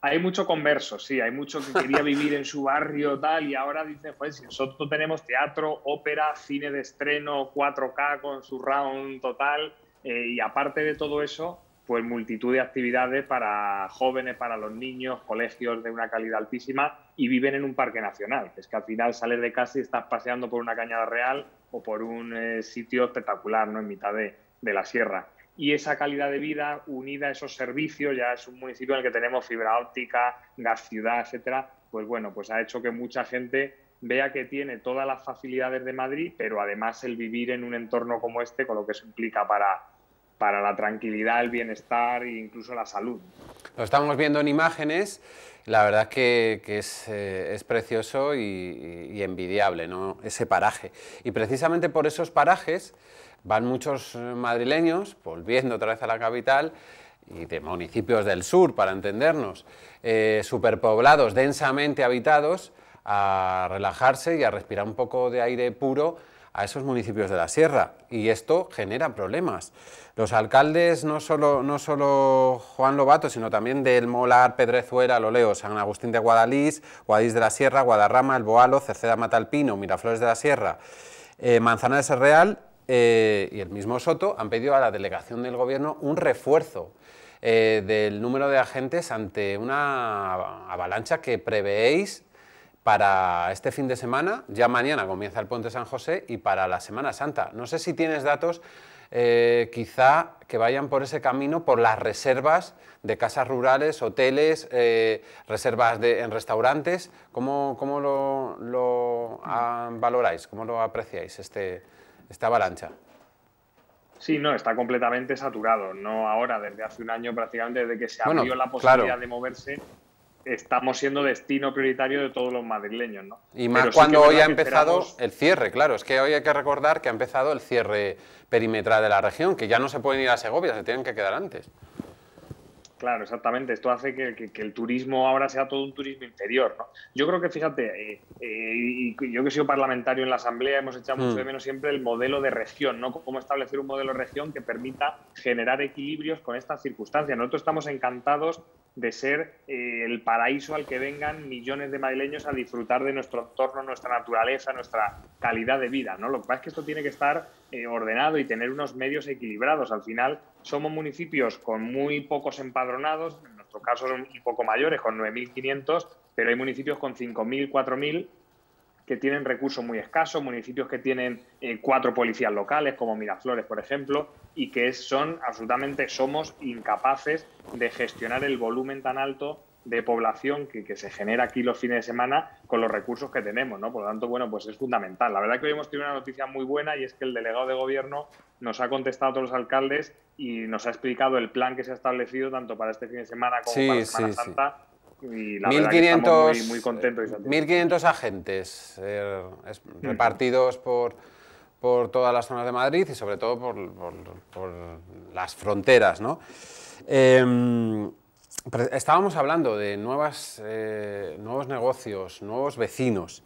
Hay mucho converso, sí, hay mucho que quería vivir en su barrio tal y ahora dicen, pues nosotros tenemos teatro, ópera, cine de estreno, 4K con su round total eh, y aparte de todo eso, pues multitud de actividades para jóvenes, para los niños, colegios de una calidad altísima y viven en un parque nacional, es que al final sales de casa y estás paseando por una cañada real o por un eh, sitio espectacular, ¿no? En mitad de, la sierra. Y esa calidad de vida unida a esos servicios, ya es un municipio en el que tenemos fibra óptica, gas ciudad, etcétera, pues bueno, pues ha hecho que mucha gente vea que tiene todas las facilidades de Madrid, pero además el vivir en un entorno como este, con lo que eso implica para, para la tranquilidad, el bienestar e incluso la salud. Lo estamos viendo en imágenes, la verdad es que, es, eh, precioso y, envidiable ¿no? ese paraje. Y precisamente por esos parajes van muchos madrileños, volviendo otra vez a la capital, y de municipios del sur, para entendernos, eh, superpoblados, densamente habitados, a relajarse y a respirar un poco de aire puro a esos municipios de la sierra y esto genera problemas. Los alcaldes, no solo, no solo Juan Lobato, sino también del Molar, Pedrezuela, Loleo, San Agustín de Guadalís, Guadís de la Sierra, Guadarrama, El Boalo, Cerceda Matalpino, Miraflores de la Sierra, Manzana eh, Manzanares Real eh, y el mismo Soto han pedido a la delegación del gobierno un refuerzo eh, del número de agentes ante una avalancha que preveéis para este fin de semana, ya mañana comienza el Puente San José y para la Semana Santa. No sé si tienes datos, eh, quizá que vayan por ese camino, por las reservas de casas rurales, hoteles, eh, reservas en restaurantes. ¿Cómo, cómo lo, valoráis? ¿Cómo lo apreciáis este, esta avalancha? Sí, no, está completamente saturado. No ahora, desde hace un año prácticamente, desde que se abrió la posibilidad de moverse, estamos siendo destino prioritario de todos los madrileños. ¿no? Y más cuando hoy ha empezado el cierre, claro, es que hoy hay que recordar que ha empezado el cierre perimetral de la región, que ya no se pueden ir a Segovia, se tienen que quedar antes. Claro, exactamente. Esto hace que, el turismo ahora sea todo un turismo interior. ¿no? Yo creo que, fíjate, eh, eh, yo que he sido parlamentario en la Asamblea, hemos echado mucho mm. de menos siempre el modelo de región, ¿no? Cómo establecer un modelo de región que permita generar equilibrios con estas circunstancias. Nosotros estamos encantados de ser eh, el paraíso al que vengan millones de madrileños a disfrutar de nuestro entorno, nuestra naturaleza, nuestra calidad de vida. ¿no? Lo que pasa es que esto tiene que estar ordenado y tener unos medios equilibrados. Al final, somos municipios con muy pocos empadronados, en nuestro caso son un poco mayores, con 9.500, pero hay municipios con 5.000, 4.000 que tienen recursos muy escasos, municipios que tienen eh, cuatro policías locales, como Miraflores, por ejemplo, y que son absolutamente, somos incapaces de gestionar el volumen tan alto de población que, se genera aquí los fines de semana con los recursos que tenemos, ¿no? Por lo tanto, bueno, pues es fundamental. La verdad que hoy hemos tenido una noticia muy buena y es que el delegado de gobierno nos ha contestado a todos los alcaldes y nos ha explicado el plan que se ha establecido tanto para este fin de semana como para Semana sí, Santa. Sí. Y la 1500, muy, contentos 1.500 agentes er, mm. repartidos por, todas las zonas de Madrid y sobre todo por, las fronteras. ¿no? Em, estábamos hablando de nuevas, eh, nuevos negocios, nuevos vecinos.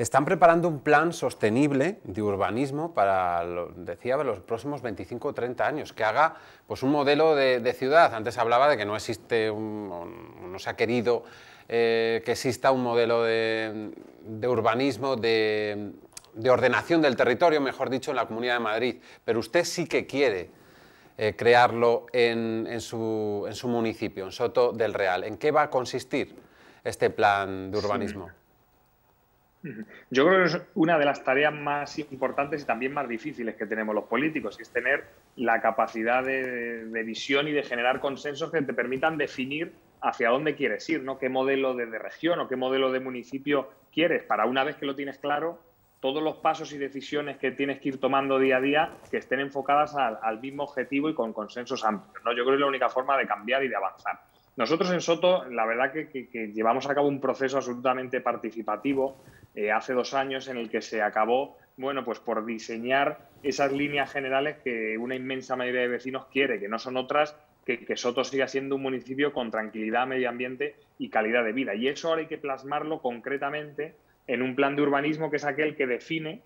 Están preparando un plan sostenible de urbanismo para, decía, los próximos 25 o 30 años, que haga pues, un modelo de, ciudad. Antes hablaba de que no existe, no se ha querido eh, que exista un modelo de, urbanismo, de, ordenación del territorio, mejor dicho, en la Comunidad de Madrid. Pero usted sí que quiere eh, crearlo en, su, municipio, en Soto del Real. ¿En qué va a consistir este plan de urbanismo? Yo creo que es una de las tareas más importantes y también más difíciles que tenemos los políticos, es tener la capacidad de, visión y de generar consensos que te permitan definir hacia dónde quieres ir, ¿no? ¿Qué modelo de, región o qué modelo de municipio quieres? Para una vez que lo tienes claro, todos los pasos y decisiones que tienes que ir tomando día a día que estén enfocadas al, mismo objetivo y con consensos amplios, ¿no? Yo creo que es la única forma de cambiar y de avanzar. Nosotros en Soto, la verdad que llevamos a cabo un proceso absolutamente participativo eh, hace dos años en el que se acabó, bueno, pues por diseñar esas líneas generales que una inmensa mayoría de vecinos quiere, que no son otras que, que Soto siga siendo un municipio con tranquilidad, medio ambiente y calidad de vida. Y eso ahora hay que plasmarlo concretamente en un plan de urbanismo que es aquel que define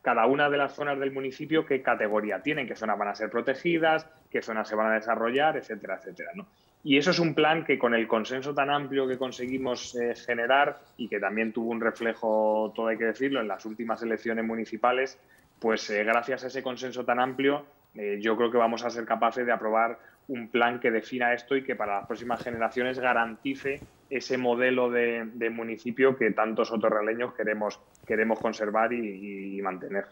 cada una de las zonas del municipio qué categoría tienen, qué zonas van a ser protegidas, qué zonas se van a desarrollar, etcétera, etcétera. ¿no? Y eso es un plan que con el consenso tan amplio que conseguimos eh, generar y que también tuvo un reflejo, todo hay que decirlo, en las últimas elecciones municipales, pues eh, gracias a ese consenso tan amplio eh, yo creo que vamos a ser capaces de aprobar un plan que defina esto y que para las próximas generaciones garantice ese modelo de, municipio que tantos otorreleños queremos, queremos conservar y mantener.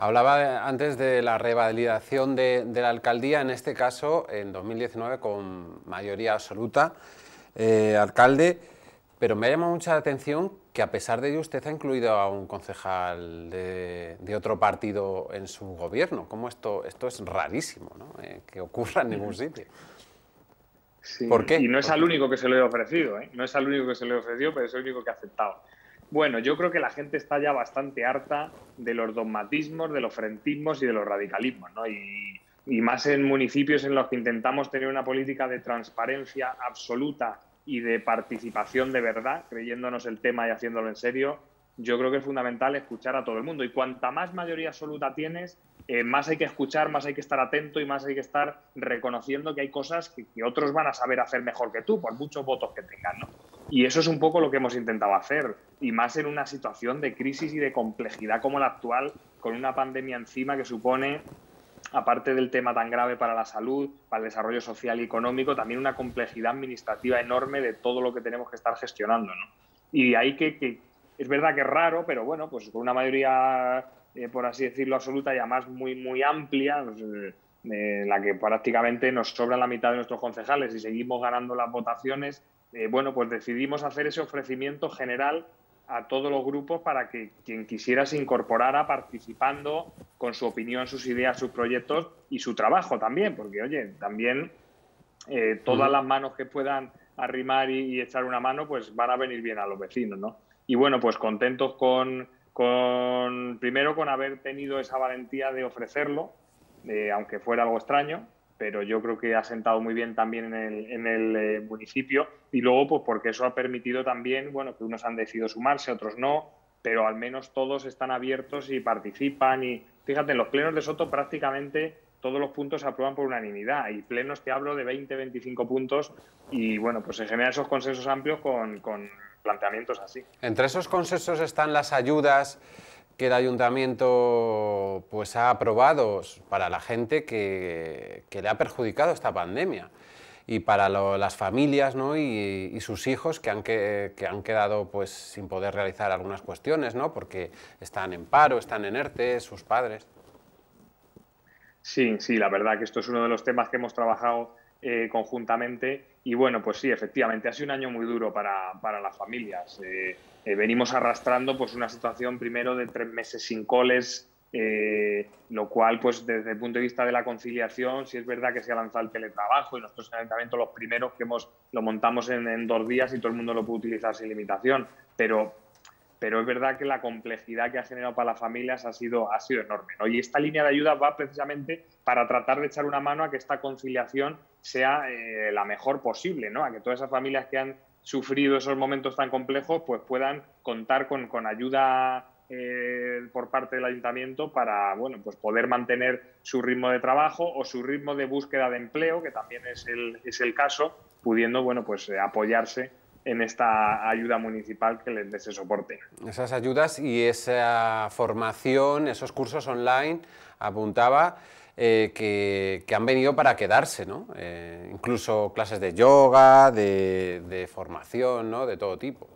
Hablaba antes de la revalidación de, la alcaldía, en este caso en 2019 con mayoría absoluta, eh, alcalde, pero me ha llamado mucha atención que a pesar de ello usted ha incluido a un concejal de, otro partido en su gobierno. Como esto, esto es rarísimo, ¿no? Eh, que ocurra en ningún sitio. ¿Por qué? Y no es al único que se le ha ofrecido, ¿eh? no es al único que se lo he ofrecido, pero es el único que ha aceptado. Bueno, yo creo que la gente está ya bastante harta de los dogmatismos, de los frentismos y de los radicalismos, ¿no? Y, y más en municipios en los que intentamos tener una política de transparencia absoluta y de participación de verdad, creyéndonos el tema y haciéndolo en serio, yo creo que es fundamental escuchar a todo el mundo. Y cuanta más mayoría absoluta tienes, eh, más hay que escuchar, más hay que estar atento y más hay que estar reconociendo que hay cosas que, otros van a saber hacer mejor que tú, por muchos votos que tengan. ¿no? Y eso es un poco lo que hemos intentado hacer, y más en una situación de crisis y de complejidad como la actual, con una pandemia encima que supone aparte del tema tan grave para la salud, para el desarrollo social y económico, también una complejidad administrativa enorme de todo lo que tenemos que estar gestionando. ¿no? Y hay que, es verdad que es raro, pero bueno, pues con una mayoría, eh, por así decirlo, absoluta y además muy, muy amplia, pues, eh, eh, en la que prácticamente nos sobra la mitad de nuestros concejales y seguimos ganando las votaciones, bueno, pues decidimos hacer ese ofrecimiento general a todos los grupos para que quien quisiera se incorporara participando con su opinión, sus ideas, sus proyectos y su trabajo también, porque oye, también todas las manos que puedan arrimar y, y echar una mano, pues van a venir bien a los vecinos, ¿no? Y bueno, pues contentos con, primero con haber tenido esa valentía de ofrecerlo, eh, aunque fuera algo extraño, pero yo creo que ha sentado muy bien también en el, eh, municipio y luego pues porque eso ha permitido también, bueno, que unos han decidido sumarse, otros no, pero al menos todos están abiertos y participan y fíjate, en los plenos de Soto prácticamente todos los puntos se aprueban por unanimidad y plenos te hablo de 20, 25 puntos y bueno, pues se generan esos consensos amplios con planteamientos así. Entre esos consensos están las ayudas que el ayuntamiento pues, ha aprobado para la gente que, le ha perjudicado esta pandemia y para las familias y, sus hijos que han, han quedado pues, sin poder realizar algunas cuestiones, porque están en paro, están en ERTE, sus padres. Sí, sí, la verdad que esto es uno de los temas que hemos trabajado eh, conjuntamente. Y bueno, pues sí, efectivamente, ha sido un año muy duro para, para las familias. Eh, eh, venimos arrastrando pues una situación primero de tres meses sin coles, lo cual pues desde el punto de vista de la conciliación, si sí es verdad que se ha lanzado el teletrabajo y nosotros en el los primeros que hemos, lo montamos en, dos días y todo el mundo lo puede utilizar sin limitación, pero pero es verdad que la complejidad que ha generado para las familias ha sido, ha sido enorme. Y esta línea de ayuda va precisamente para tratar de echar una mano a que esta conciliación sea eh, la mejor posible, ¿no? A que todas esas familias que han sufrido esos momentos tan complejos, pues puedan contar con, con ayuda eh, por parte del ayuntamiento para, bueno, pues poder mantener su ritmo de trabajo o su ritmo de búsqueda de empleo, que también es el, es el caso, pudiendo, bueno, pues eh, apoyarse en esta ayuda municipal que les dé ese soporte. Esas ayudas y esa formación, esos cursos online, apuntaba, eh, que, han venido para quedarse, ¿no? Eh, incluso clases de yoga, de, formación, ¿no? De todo tipo.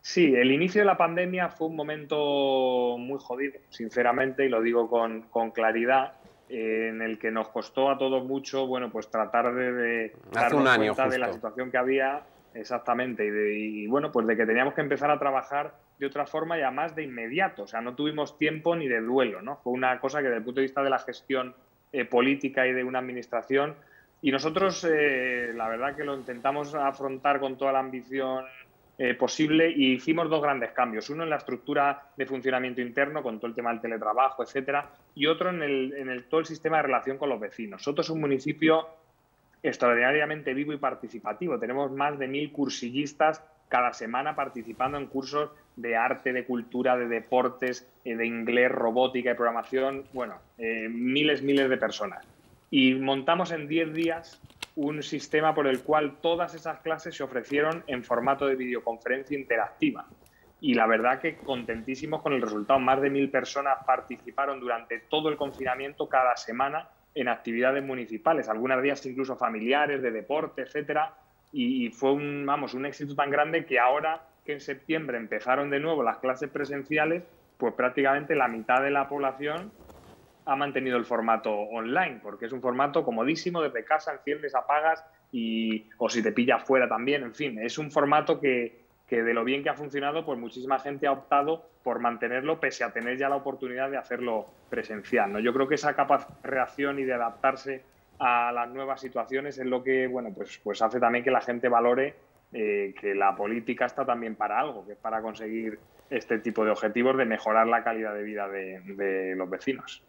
Sí, el inicio de la pandemia fue un momento muy jodido, sinceramente, y lo digo con, claridad, en el que nos costó a todos mucho, bueno, pues tratar de, de cuenta de la situación que había exactamente. Y, bueno, pues de que teníamos que empezar a trabajar de otra forma y más de inmediato. O sea, no tuvimos tiempo ni de duelo, ¿no? Fue una cosa que desde el punto de vista de la gestión eh, política y de una administración. Y nosotros, eh, la verdad que lo intentamos afrontar con toda la ambición eh, posible y hicimos dos grandes cambios. Uno en la estructura de funcionamiento interno, con todo el tema del teletrabajo, etcétera, y otro en, el, en todo el sistema de relación con los vecinos. Nosotros es un municipio extraordinariamente vivo y participativo. Tenemos más de mil cursillistas cada semana participando en cursos de arte, de cultura, de deportes, eh, de inglés, robótica y programación. Bueno, eh, miles, miles de personas. Y montamos en 10 días un sistema por el cual todas esas clases se ofrecieron en formato de videoconferencia interactiva. Y la verdad que contentísimos con el resultado. Más de mil personas participaron durante todo el confinamiento cada semana en actividades municipales, algunas de incluso familiares, de deporte, etcétera, y, fue un, vamos, un éxito tan grande que ahora que en septiembre empezaron de nuevo las clases presenciales, pues prácticamente la mitad de la población ha mantenido el formato online, porque es un formato comodísimo, desde casa enciendes, apagas y, o si te pillas fuera también, en fin, es un formato que, que de lo bien que ha funcionado, pues muchísima gente ha optado por mantenerlo pese a tener ya la oportunidad de hacerlo presencial. Yo creo que esa capacidad de reacción y de adaptarse a las nuevas situaciones es lo que bueno, pues, pues hace también que la gente valore eh, que la política está también para algo, que es para conseguir este tipo de objetivos de mejorar la calidad de vida de, los vecinos.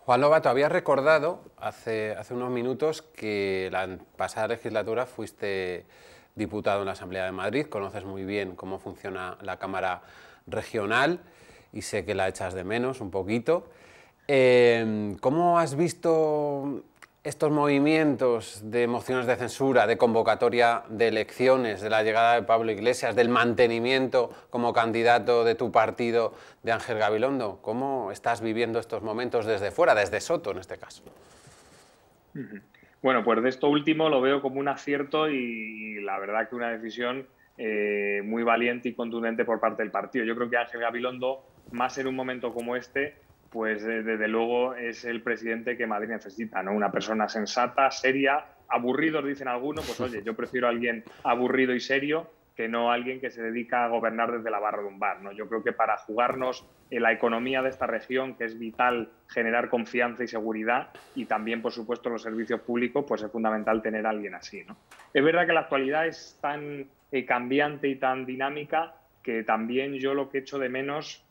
Juan Lobato, habías recordado hace, hace unos minutos que la pasada legislatura fuiste diputado en la Asamblea de Madrid, conoces muy bien cómo funciona la Cámara Regional y sé que la echas de menos un poquito. Eh, ¿Cómo has visto estos movimientos de mociones de censura, de convocatoria de elecciones, de la llegada de Pablo Iglesias, del mantenimiento como candidato de tu partido de Ángel Gabilondo? ¿Cómo estás viviendo estos momentos desde fuera, desde Soto en este caso? Bueno, pues de esto último lo veo como un acierto y la verdad que una decisión eh, muy valiente y contundente por parte del partido. Yo creo que Ángel Gabilondo, más en un momento como este, pues eh, desde luego es el presidente que Madrid necesita, ¿no? Una persona sensata, seria, aburrido, dicen algunos, pues oye, yo prefiero alguien aburrido y serio que este, no alguien que se dedica a gobernar desde la barra de un bar. ¿no? Yo creo que para jugarnos en la economía de esta región, que es vital generar confianza y seguridad, y también, por supuesto, los servicios públicos, pues es fundamental tener alguien así. Es verdad que la actualidad es tan eh, cambiante y tan dinámica que también yo lo que echo de menos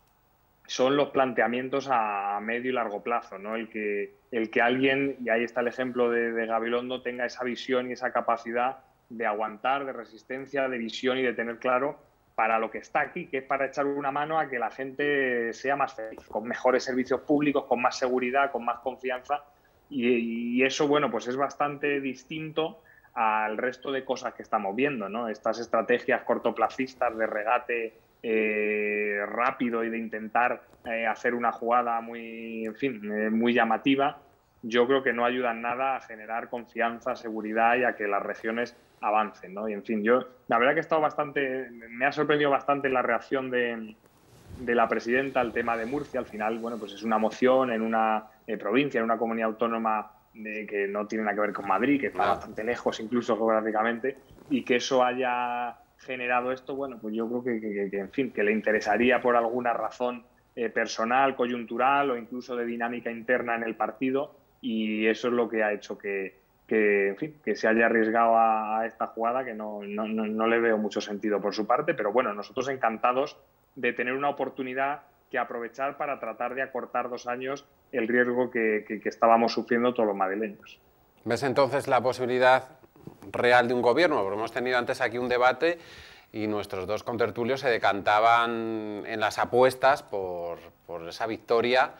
son los planteamientos a medio y largo plazo, ¿no? El que, el que alguien, y ahí está el ejemplo de, de Gabilondo, tenga esa visión y esa capacidad de aguantar, de resistencia, de visión y de tener claro para lo que está aquí, que es para echar una mano a que la gente sea más feliz, con mejores servicios públicos, con más seguridad, con más confianza. Y, eso, bueno, pues es bastante distinto al resto de cosas que estamos viendo, ¿no? Estas estrategias cortoplacistas de regate eh, rápido y de intentar eh, hacer una jugada muy, en fin, eh, muy llamativa yo creo que no ayudan nada a generar confianza, seguridad y a que las regiones avancen, ¿no? Y en fin, yo la verdad que he estado bastante, me ha sorprendido bastante la reacción de, la presidenta al tema de Murcia. Al final, bueno, pues es una moción en una eh, provincia, en una comunidad autónoma eh, que no tiene nada que ver con Madrid, que está bastante lejos incluso geográficamente, y que eso haya generado esto, bueno, pues yo creo que, en fin, que le interesaría por alguna razón eh, personal, coyuntural o incluso de dinámica interna en el partido, y eso es lo que ha hecho que, que, se haya arriesgado a, esta jugada que no, le veo mucho sentido por su parte, pero bueno, nosotros encantados de tener una oportunidad que aprovechar para tratar de acortar dos años el riesgo que, estábamos sufriendo todos los madrileños. ¿Ves entonces la posibilidad real de un gobierno? Porque hemos tenido antes aquí un debate y nuestros dos contertulios se decantaban en las apuestas por, por esa victoria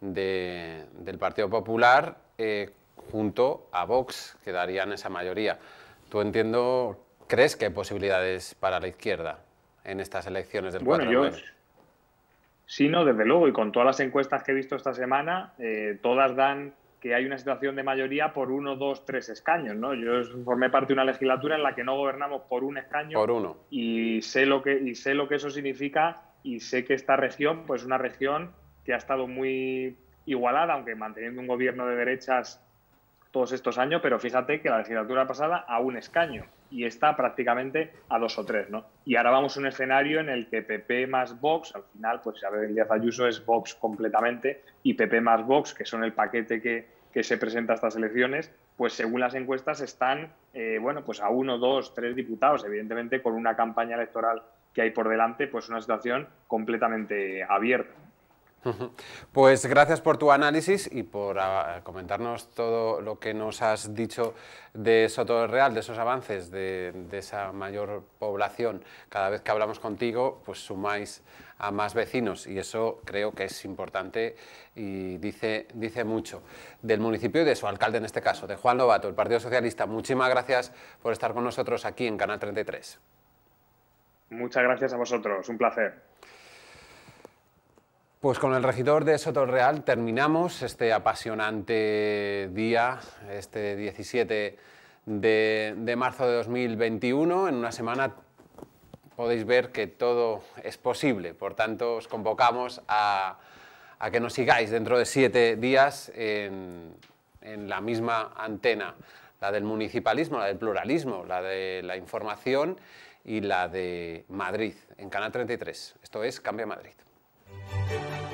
del Partido Popular eh, junto a Vox, que darían esa mayoría. ¿Tú entiendo, crees que hay posibilidades para la izquierda en estas elecciones del 4 de yo, Sí, no, desde luego, y con todas las encuestas que he visto esta semana, eh, todas dan que hay una situación de mayoría por uno, dos, tres escaños, ¿no? Yo formé parte de una legislatura en la que no gobernamos por un escaño. Por uno. Y sé lo que, y sé lo que eso significa y sé que esta región, pues una región ha estado muy igualada, aunque manteniendo un gobierno de derechas todos estos años, pero fíjate que la legislatura pasada a un escaño y está prácticamente a dos o tres, ¿no? Y ahora vamos a un escenario en el que PP más Vox, al final, pues ya el de Ayuso es Vox completamente y PP más Vox, que son el paquete que, se presenta a estas elecciones, pues según las encuestas están, eh, bueno, pues a uno, dos, tres diputados, evidentemente con una campaña electoral que hay por delante, pues una situación completamente abierta. Pues gracias por tu análisis y por ah, comentarnos todo lo que nos has dicho de Soto Real, de esos avances, de, de, esa mayor población. Cada vez que hablamos contigo, pues sumáis a más vecinos y eso creo que es importante y dice, dice mucho del municipio y de su alcalde en este caso, de Juan Novato, el Partido Socialista. Muchísimas gracias por estar con nosotros aquí en Canal 33. Muchas gracias a vosotros, un placer. Pues con el regidor de Sotorreal terminamos este apasionante día, este 17 de, marzo de 2021. En una semana podéis ver que todo es posible, por tanto os convocamos a, que nos sigáis dentro de siete días en la misma antena, la del municipalismo, la del pluralismo, la de la información y la de Madrid, en Canal 33. Esto es Cambia Madrid. Música